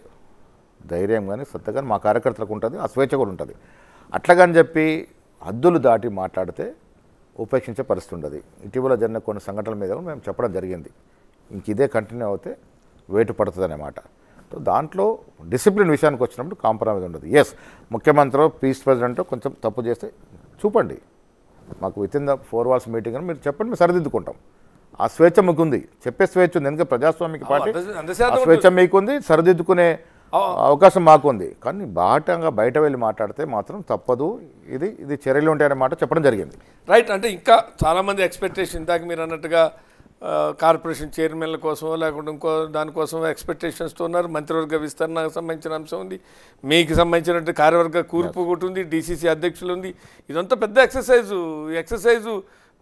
ధైర్యం కానీ శ్రద్ధ కానీ మా కార్యకర్తలకు ఉంటుంది ఆ స్వేచ్ఛ కూడా ఉంటుంది అట్లాగని చెప్పి హద్దులు దాటి మాట్లాడితే ఉపేక్షించే పరిస్థితి ఉండదు ఇటీవల జరిగిన కొన్ని సంఘటనల మీద కూడా మేము చెప్పడం జరిగింది ఇంక ఇదే కంటిన్యూ అవుతే వేటు పడుతుంది అన్నమాట సో దాంట్లో డిసిప్లిన్ విషయానికి వచ్చినప్పుడు కాంప్రమైజ్ ఉండదు ఎస్ ముఖ్యమంత్రి పీస్ ప్రెసిడెంట్ కొంచెం తప్పు చేస్తే చూపండి మాకు within the four walls meeting అని మీరు చెప్పండి మేము సరిదిద్దుకుంటాం ఆ స్వేచ్ఛ మీకుంది చెప్పే స్వేచ్ఛ ఉంది ఎందుకంటే ప్రజాస్వామిక పార్టీ స్వేచ్ఛ మీకుంది సరిదిద్దుకునే అవకాశం మాకుంది కానీ బాటంగా బయట వెళ్ళి మాట్లాడితే మాత్రం తప్పదు ఇది ఇది చర్యలు ఉంటాయనే మాట చెప్పడం జరిగింది రైట్ అంటే ఇంకా చాలామంది ఎక్స్పెక్టేషన్ ఇందాక మీరు అన్నట్టుగా కార్పొరేషన్ చైర్మన్ల కోసం లేకుంటే ఇంకో దానికోసం ఎక్స్పెక్టేషన్స్తో ఉన్నారు మంత్రివర్గ విస్తరణకు సంబంధించిన అంశం ఉంది మీకు సంబంధించినటువంటి కార్యవర్గ కూర్పు ఒకటి ఉంది డీసీసీ అధ్యక్షులు ఉంది ఇదంతా పెద్ద ఎక్సర్సైజు ఎక్సర్సైజు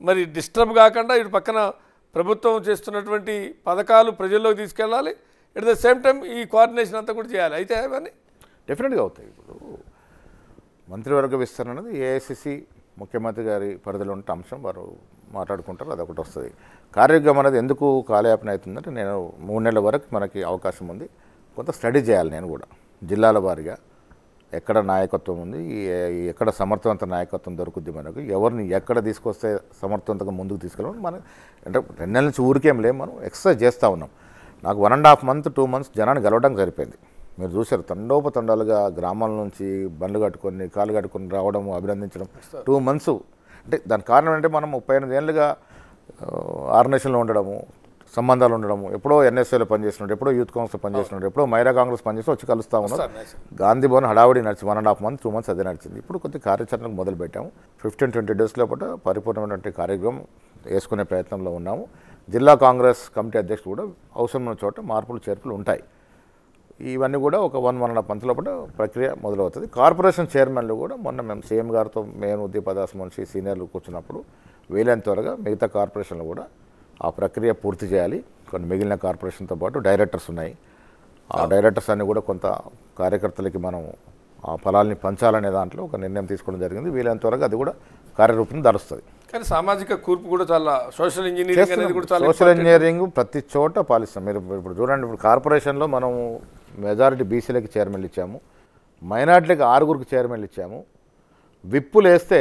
మరి డిస్టర్బ్ కాకుండా ఇటు పక్కన ప్రభుత్వం చేస్తున్నటువంటి పథకాలు ప్రజల్లోకి తీసుకెళ్ళాలి అట్ ద సేమ్ టైం ఈ కోఆర్డినేషన్ అంతా కూడా చేయాలి అయితే అవన్నీ డెఫినెట్గా అవుతాయి ఇప్పుడు మంత్రివర్గ విస్తరణ అనేది ఏఐసిసి ముఖ్యమంత్రి గారి పరిధిలో ఉంటే అంశం వారు మాట్లాడుకుంటారు అది ఒకటి వస్తుంది కార్యక్రమం అనేది ఎందుకు కాలయాపన అవుతుందంటే నేను మూడు నెలల వరకు మనకి అవకాశం ఉంది కొంత స్టడీ చేయాలి నేను కూడా జిల్లాల వారిగా ఎక్కడ నాయకత్వం ఉంది ఎక్కడ సమర్థవంత నాయకత్వం దొరుకుద్ది మనకు ఎవరిని ఎక్కడ తీసుకొస్తే సమర్థవంతంగా ముందుకు తీసుకెళ్ళి మనం అంటే రెండు నెలల నుంచి ఊరికేం లేము మనం ఎక్సర్సైజ్ చేస్తూ ఉన్నాం నాకు one and half month two months జనాన్ని గెలవడం సరిపోయింది మీరు చూశారు తండోపతండాలుగా గ్రామాల నుంచి బండ్లు కట్టుకొని కాలు కట్టుకొని రావడం అభినందించడం టూ మంత్స్ అంటే దాని కారణం ఏంటంటే మనం ముప్పై ఎనిమిది ఏళ్ళుగా ఆర్నేషన్లో ఉండడము సంబంధాలు ఉండడం ఎప్పుడో ఎన్ఎస్ఏలో పనిచేసినాడు ఎప్పుడో యూత్ కాంగ్రెస్ పనిచేస్తున్నాడు ఎప్పుడో మైరా కాంగ్రెస్ పనిచేసి వచ్చి కలుస్తా ఉన్నాం గాంధీ భవన్ హడావిడి నడిచి one and half month two months అదే నడిచింది ఇప్పుడు కొద్ది కార్యాచరణకు మొదలు పెట్టాము ఫిఫ్టీన్ ట్వంటీ డేస్ లోపల పరిపూర్ణమైనటువంటి కార్యక్రమం వేసుకునే ప్రయత్నంలో ఉన్నాము జిల్లా కాంగ్రెస్ కమిటీ అధ్యక్షుడు కూడా అవసరమైన చోట మార్పులు చేర్పులు ఉంటాయి ఇవన్నీ కూడా ఒక one one and half month లోపల ప్రక్రియ మొదలవుతుంది కార్పొరేషన్ చైర్మన్లు కూడా మొన్న మేము సీఎం గారితో మేము దీపదాస్ మనిషి సీనియర్లు కూర్చున్నప్పుడు వీలైన త్వరగా మిగతా కార్పొరేషన్లు కూడా ఆ ప్రక్రియ పూర్తి చేయాలి కొన్ని మిగిలిన కార్పొరేషన్తో పాటు డైరెక్టర్స్ ఉన్నాయి ఆ డైరెక్టర్స్ అన్ని కూడా కొంత కార్యకర్తలకి మనం ఆ ఫలాల్ని పంచాలనే దాంట్లో ఒక నిర్ణయం తీసుకోవడం జరిగింది వీలైనంత వరకు అది కూడా కార్యరూపం ధరుస్తుంది కానీ సామాజిక కూర్పు కూడా చాలా సోషల్ ఇంజనీరింగ్ అనేది కూడా చాలా సోషల్ ఇంజనీరింగ్ ప్రతి చోట పాలిస్తాం మీరు ఇప్పుడు చూడండి ఇప్పుడు కార్పొరేషన్లో మనం మెజారిటీ బీసీలకి చైర్మన్లు ఇచ్చాము మైనార్టీలకు ఆరుగురికి చైర్మన్లు ఇచ్చాము విప్పులు వేస్తే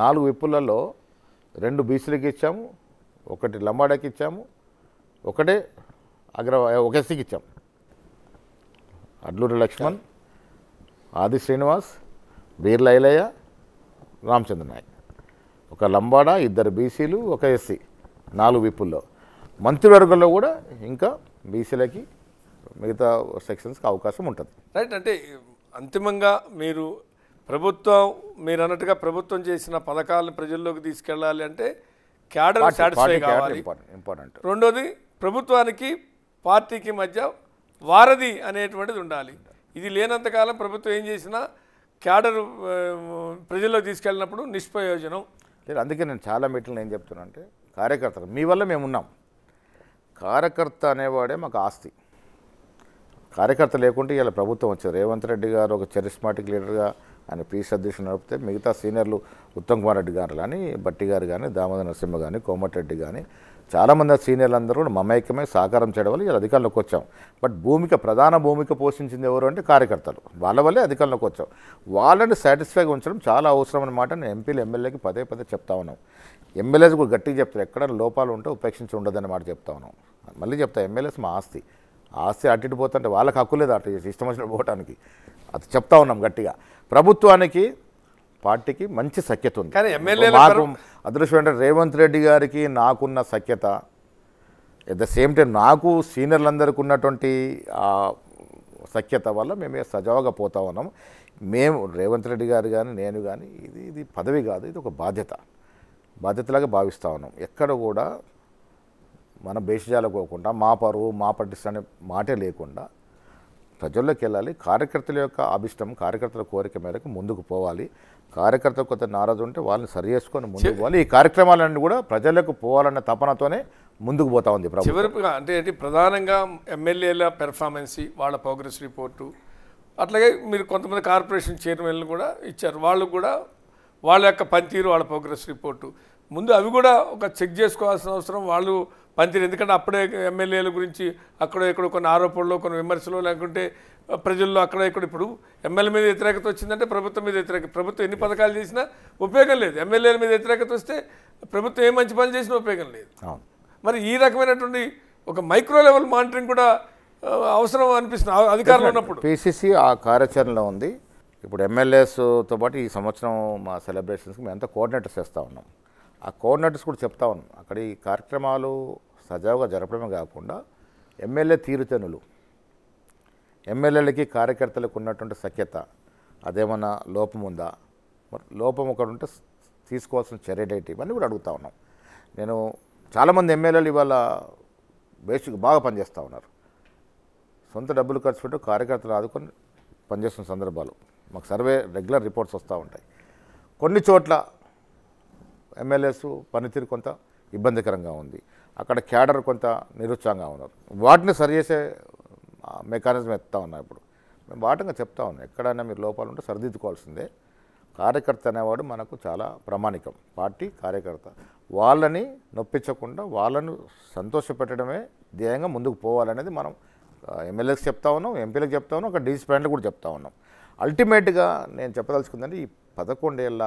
నాలుగు విప్పులలో రెండు బీసీలకి ఇచ్చాము ఒకటి లంబాడాకి ఇచ్చాము ఒకటే అగ్ర ఎస్సీకి ఇచ్చాము అడ్లూరి లక్ష్మణ్ ఆది శ్రీనివాస్ బీర్లైలయ్య రామచంద్ర నాయక్ ఒక లంబాడా ఇద్దరు బీసీలు ఒక ఎస్సీ నాలుగు విప్పుల్లో మంత్రివర్గంలో కూడా ఇంకా బీసీలకి మిగతా సెక్షన్స్కి అవకాశం ఉంటుంది రైట్ అంటే అంతిమంగా మీరు ప్రభుత్వం మీరు అన్నట్టుగా ప్రభుత్వం చేసిన పథకాలను ప్రజల్లోకి తీసుకెళ్ళాలి అంటే క్యాడర్ సాటిస్ఫై కావాలి ఇంపార్టెంట్ రెండోది ప్రభుత్వానికి పార్టీకి మధ్య వారధి అనేటువంటిది ఉండాలి ఇది లేనంతకాలం ప్రభుత్వం ఏం చేసినా క్యాడర్ ప్రజల్లో తీసుకెళ్ళినప్పుడు నిష్ప్రయోజనం లేదు అందుకే నేను చాలా మీటింగ్లు ఏం చెప్తున్నా అంటే కార్యకర్తలు మీ వల్ల మేము ఉన్నాం కార్యకర్త అనేవాడే మాకు ఆస్తి కార్యకర్త లేకుంటే ఇలా ప్రభుత్వం వచ్చారు రేవంత్ రెడ్డి గారు ఒక చరిస్మాటిక్ లీడర్గా ఆయన పీస్ అధ్యక్షుడు నడిపితే మిగతా సీనియర్లు ఉత్తమ్ కుమార్ రెడ్డి గారు కానీ బట్టి గారు కానీ దామోదర్ నరసింహ కానీ కోమటిరెడ్డి కానీ చాలామంది సీనియర్లు అందరూ కూడా మమైక్యమే సహకారం చేయడం వల్ల ఇలా అధికారంలోకి వచ్చాం బట్ భూమిక ప్రధాన భూమిక పోషించింది ఎవరు అంటే కార్యకర్తలు వాళ్ళ వల్లే అధికారంలోకి వచ్చాం వాళ్ళని సాటిస్ఫైగా ఉంచడం చాలా అవసరం అనమాట నేను ఎంపీలు ఎమ్మెల్యేకి పదే పదే చెప్తా ఉన్నాం ఎమ్మెల్యేస్ కూడా గట్టిగా చెప్తారు ఎక్కడ లోపాలు ఉంటే ఉపేక్షించి ఉండదన్నమాట చెప్తా ఉన్నాం మళ్ళీ చెప్తా ఎమ్మెల్యేస్ మా ఆస్తి ఆస్తి అట్టిపోతుంటే వాళ్ళకి హక్కులేదు అటు ఇష్టం వచ్చిన పోవటానికి అది చెప్తా ఉన్నాం గట్టిగా ప్రభుత్వానికి పార్టీకి మంచి సఖ్యత ఉంది కానీ ఎమ్మెల్యే అదృష్టం అంటే రేవంత్ రెడ్డి గారికి నాకున్న సఖ్యత ఎట్ ద సేమ్ టైం నాకు సీనియర్లందరికీ ఉన్నటువంటి సఖ్యత వల్ల మేము సజావుగా పోతా ఉన్నాం మేము రేవంత్ రెడ్డి గారు కానీ నేను కానీ ఇది ఇది పదవి కాదు ఇది ఒక బాధ్యత బాధ్యతలాగా భావిస్తూ ఉన్నాం ఎక్కడ కూడా మన భేషజాలకు పోకుండా మా పరువు మా పట్టిస్తానే మాటే లేకుండా ప్రజల్లోకి వెళ్ళాలి కార్యకర్తల యొక్క అభిష్టం కార్యకర్తల కోరిక మేరకు ముందుకు పోవాలి కార్యకర్తలు కొంత నారాజు ఉంటే వాళ్ళని సరి చేసుకొని ముందుకు పోవాలి ఈ కార్యక్రమాలన్నీ కూడా ప్రజలకు పోవాలన్న తపనతోనే ముందుకు పోతా ఉంది చివరిగా అంటే ప్రధానంగా ఎమ్మెల్యేల పెర్ఫార్మెన్సీ వాళ్ళ ప్రోగ్రెస్ రిపోర్టు అట్లాగే మీరు కొంతమంది కార్పొరేషన్ చైర్మన్లు కూడా ఇచ్చారు వాళ్ళు కూడా వాళ్ళ యొక్క పనితీరు వాళ్ళ ప్రోగ్రెస్ రిపోర్టు ముందు అవి కూడా ఒక చెక్ చేసుకోవాల్సిన అవసరం వాళ్ళు పంతిని ఎందుకంటే అప్పుడే ఎమ్మెల్యేల గురించి అక్కడో ఇక్కడ కొన్ని ఆరోపణలు కొన్ని విమర్శలు లేకుంటే ప్రజల్లో అక్కడ ఇక్కడ ఇప్పుడు ఎమ్మెల్యే మీద వ్యతిరేకత వచ్చిందంటే ప్రభుత్వం మీద వ్యతిరేక ప్రభుత్వం ఎన్ని పథకాలు చేసినా ఉపయోగం లేదు ఎమ్మెల్యేల మీద వ్యతిరేకత వస్తే ప్రభుత్వం ఏ మంచి పని చేసినా ఉపయోగం లేదు మరి ఈ రకమైనటువంటి ఒక మైక్రో లెవెల్ మానిటరింగ్ కూడా అవసరం అనిపిస్తుంది అధికారులు ఉన్నప్పుడు పిసిసి ఆ కార్యాచరణలో ఉంది ఇప్పుడు ఎమ్మెల్యేస్తో పాటు ఈ సంవత్సరం మా సెలబ్రేషన్స్కి మేమంతా కోఆర్డినేటర్స్ చేస్తూ ఉన్నాం ఆ కోఆర్డినేటర్స్ కూడా చెప్తా ఉన్నాం అక్కడ ఈ కార్యక్రమాలు సజావుగా జరపడమే కాకుండా ఎమ్మెల్యే తీరుతెనులు ఎమ్మెల్యేలకి కార్యకర్తలకు ఉన్నటువంటి సఖ్యత అదేమన్నా లోపం ఉందా లోపం ఒకటి ఉంటే తీసుకోవాల్సిన చర్యడేటి ఇవన్నీ కూడా అడుగుతా ఉన్నాం నేను చాలామంది ఎమ్మెల్యేలు ఇవాళ బేసిక్ బాగా పనిచేస్తూ ఉన్నారు సొంత డబ్బులు ఖర్చు పెట్టి కార్యకర్తలు ఆదుకొని పనిచేస్తున్న సందర్భాలు మాకు సర్వే రెగ్యులర్ రిపోర్ట్స్ వస్తూ ఉంటాయి కొన్ని చోట్ల ఎమ్మెల్యేస్ పనితీరు కొంత ఇబ్బందికరంగా ఉంది అక్కడ క్యాడర్ కొంత నిరుత్సాహంగా ఉన్నారు వాటిని సరిచేసే మెకానిజం ఎత్తా ఉన్నాయి ఇప్పుడు మేము వాటంగా చెప్తా ఉన్నాం ఎక్కడైనా మీరు లోపాలు ఉంటే సరిదిద్దుకోవాల్సిందే కార్యకర్త అనేవాడు మనకు చాలా ప్రామాణికం పార్టీ కార్యకర్త వాళ్ళని నొప్పించకుండా వాళ్ళను సంతోషపెట్టడమే ధ్యేయంగా ముందుకు పోవాలనేది మనం ఎమ్మెల్యేకి చెప్తా ఉన్నాం ఎంపీలకు చెప్తా ఉన్నాం ఒక డీసీ ప్యాంట్లు కూడా చెప్తా ఉన్నాం అల్టిమేట్గా నేను చెప్పదలుచుకుందంటే ఈ పదకొండేళ్ళ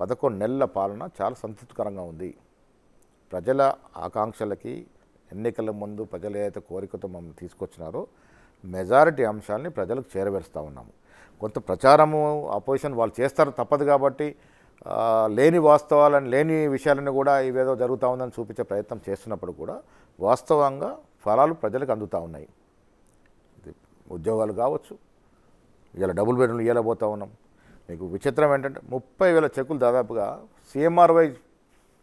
పదకొండు నెలల పాలన చాలా సంతృప్తికరంగా ఉంది ప్రజల ఆకాంక్షలకి ఎన్నికల ముందు ప్రజల ఏదైతే కోరికతో మమ్మల్ని తీసుకొచ్చినారో మెజారిటీ అంశాలని ప్రజలకు చేరవేరుస్తూ ఉన్నాము కొంత ప్రచారము అపోజిషన్ వాళ్ళు చేస్తారు తప్పదు కాబట్టి లేని వాస్తవాలను లేని విషయాలను కూడా ఇవేదో జరుగుతూ ఉందని చూపించే ప్రయత్నం చేస్తున్నప్పుడు కూడా వాస్తవంగా ఫలాలు ప్రజలకు అందుతూ ఉన్నాయి ఉద్యోగాలు కావచ్చు ఇలా డబుల్ బెడ్రూమ్లు ఇవ్వలేబోతూ ఉన్నాం మీకు విచిత్రం ఏంటంటే ముప్పై వేల చెక్కులు దాదాపుగా సిఎంఆర్వై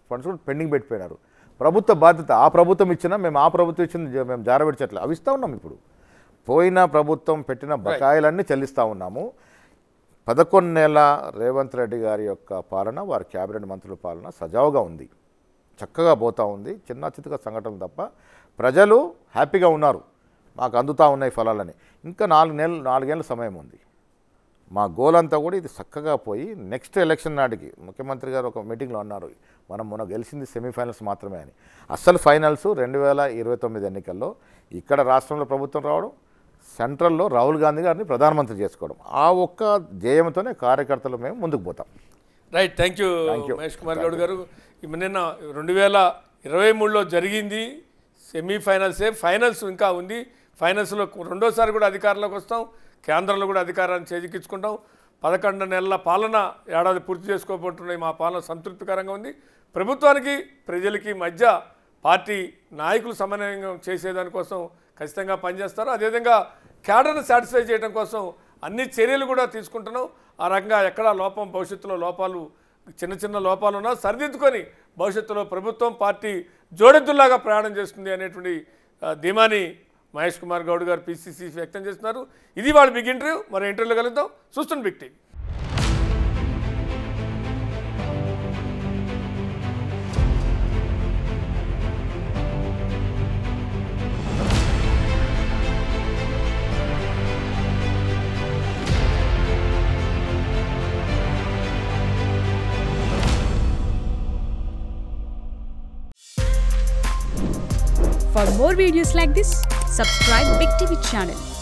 ఫండ్స్ కూడా పెండింగ్ పెట్టిపోయినారు ప్రభుత్వ బాధ్యత ఆ ప్రభుత్వం ఇచ్చినా మేము ఆ ప్రభుత్వం ఇచ్చిన మేము జారబెడిచట్లే అవి ఇస్తూ ఉన్నాం ఇప్పుడు పోయిన ప్రభుత్వం పెట్టిన బకాయిలన్నీ చెల్లిస్తూ ఉన్నాము పదకొండు నెలల రేవంత్ రెడ్డి గారి యొక్క పాలన వారి క్యాబినెట్ మంత్రుల పాలన సజావుగా ఉంది చక్కగా పోతూ ఉంది చిన్న చితక సంఘటనలు తప్ప ప్రజలు హ్యాపీగా ఉన్నారు మాకు అందుతూ ఉన్నాయి ఫలాలని ఇంకా నాలుగు నెలలు నాలుగేళ్ళ సమయం ఉంది మా గోల్ అంతా కూడా ఇది చక్కగా పోయి నెక్స్ట్ ఎలక్షన్ నాటికి ముఖ్యమంత్రి గారు ఒక మీటింగ్లో అన్నారు మనం మొన్న గెలిచింది సెమీఫైనల్స్ మాత్రమే అని అస్సలు ఫైనల్స్ రెండు వేల ఇరవై తొమ్మిది ఎన్నికల్లో ఇక్కడ రాష్ట్రంలో ప్రభుత్వం రావడం సెంట్రల్లో రాహుల్ గాంధీ గారిని ప్రధానమంత్రి చేసుకోవడం ఆ ఒక్క జయంతోనే కార్యకర్తలు మేము ముందుకు పోతాం right thank you Mahesh Kumar Goud గారు నిన్న రెండు వేల ఇరవై మూడులో జరిగింది సెమీఫైనల్సే ఫైనల్స్ ఇంకా ఉంది ఫైనల్స్లో రెండోసారి కూడా అధికారంలోకి వస్తాం కేంద్రంలో కూడా అధికారాన్ని చేజిక్కించుకుంటాం పదకొండు నెలల పాలన ఏడాది పూర్తి చేసుకోబోతున్నాయి మా పాలన సంతృప్తికరంగా ఉంది ప్రభుత్వానికి ప్రజలకి మధ్య పార్టీ నాయకులు సమన్వయం చేసేదానికోసం ఖచ్చితంగా పనిచేస్తారు అదేవిధంగా క్యాడర్ను సాటిస్ఫై చేయడం కోసం అన్ని చర్యలు కూడా తీసుకుంటున్నాం ఆ రకంగా ఎక్కడా లోపం భవిష్యత్తులో లోపాలు చిన్న చిన్న లోపాలు ఉన్నా సరిదిద్దుకొని భవిష్యత్తులో ప్రభుత్వం పార్టీ జోడెద్దులాగా ప్రయాణం చేస్తుంది అనేటువంటి ధీమాని మహేష్ కుమార్ గౌడ్ గారు పిసిసి వ్యక్తం చేస్తున్నారు ఇది వాళ్ళు బిగ్ ఇంటర్వ్యూ మరి ఇంటర్వ్యూలో కలుద్దాం చూస్తున్న Big TV For more videos like this, subscribe Big TV channel.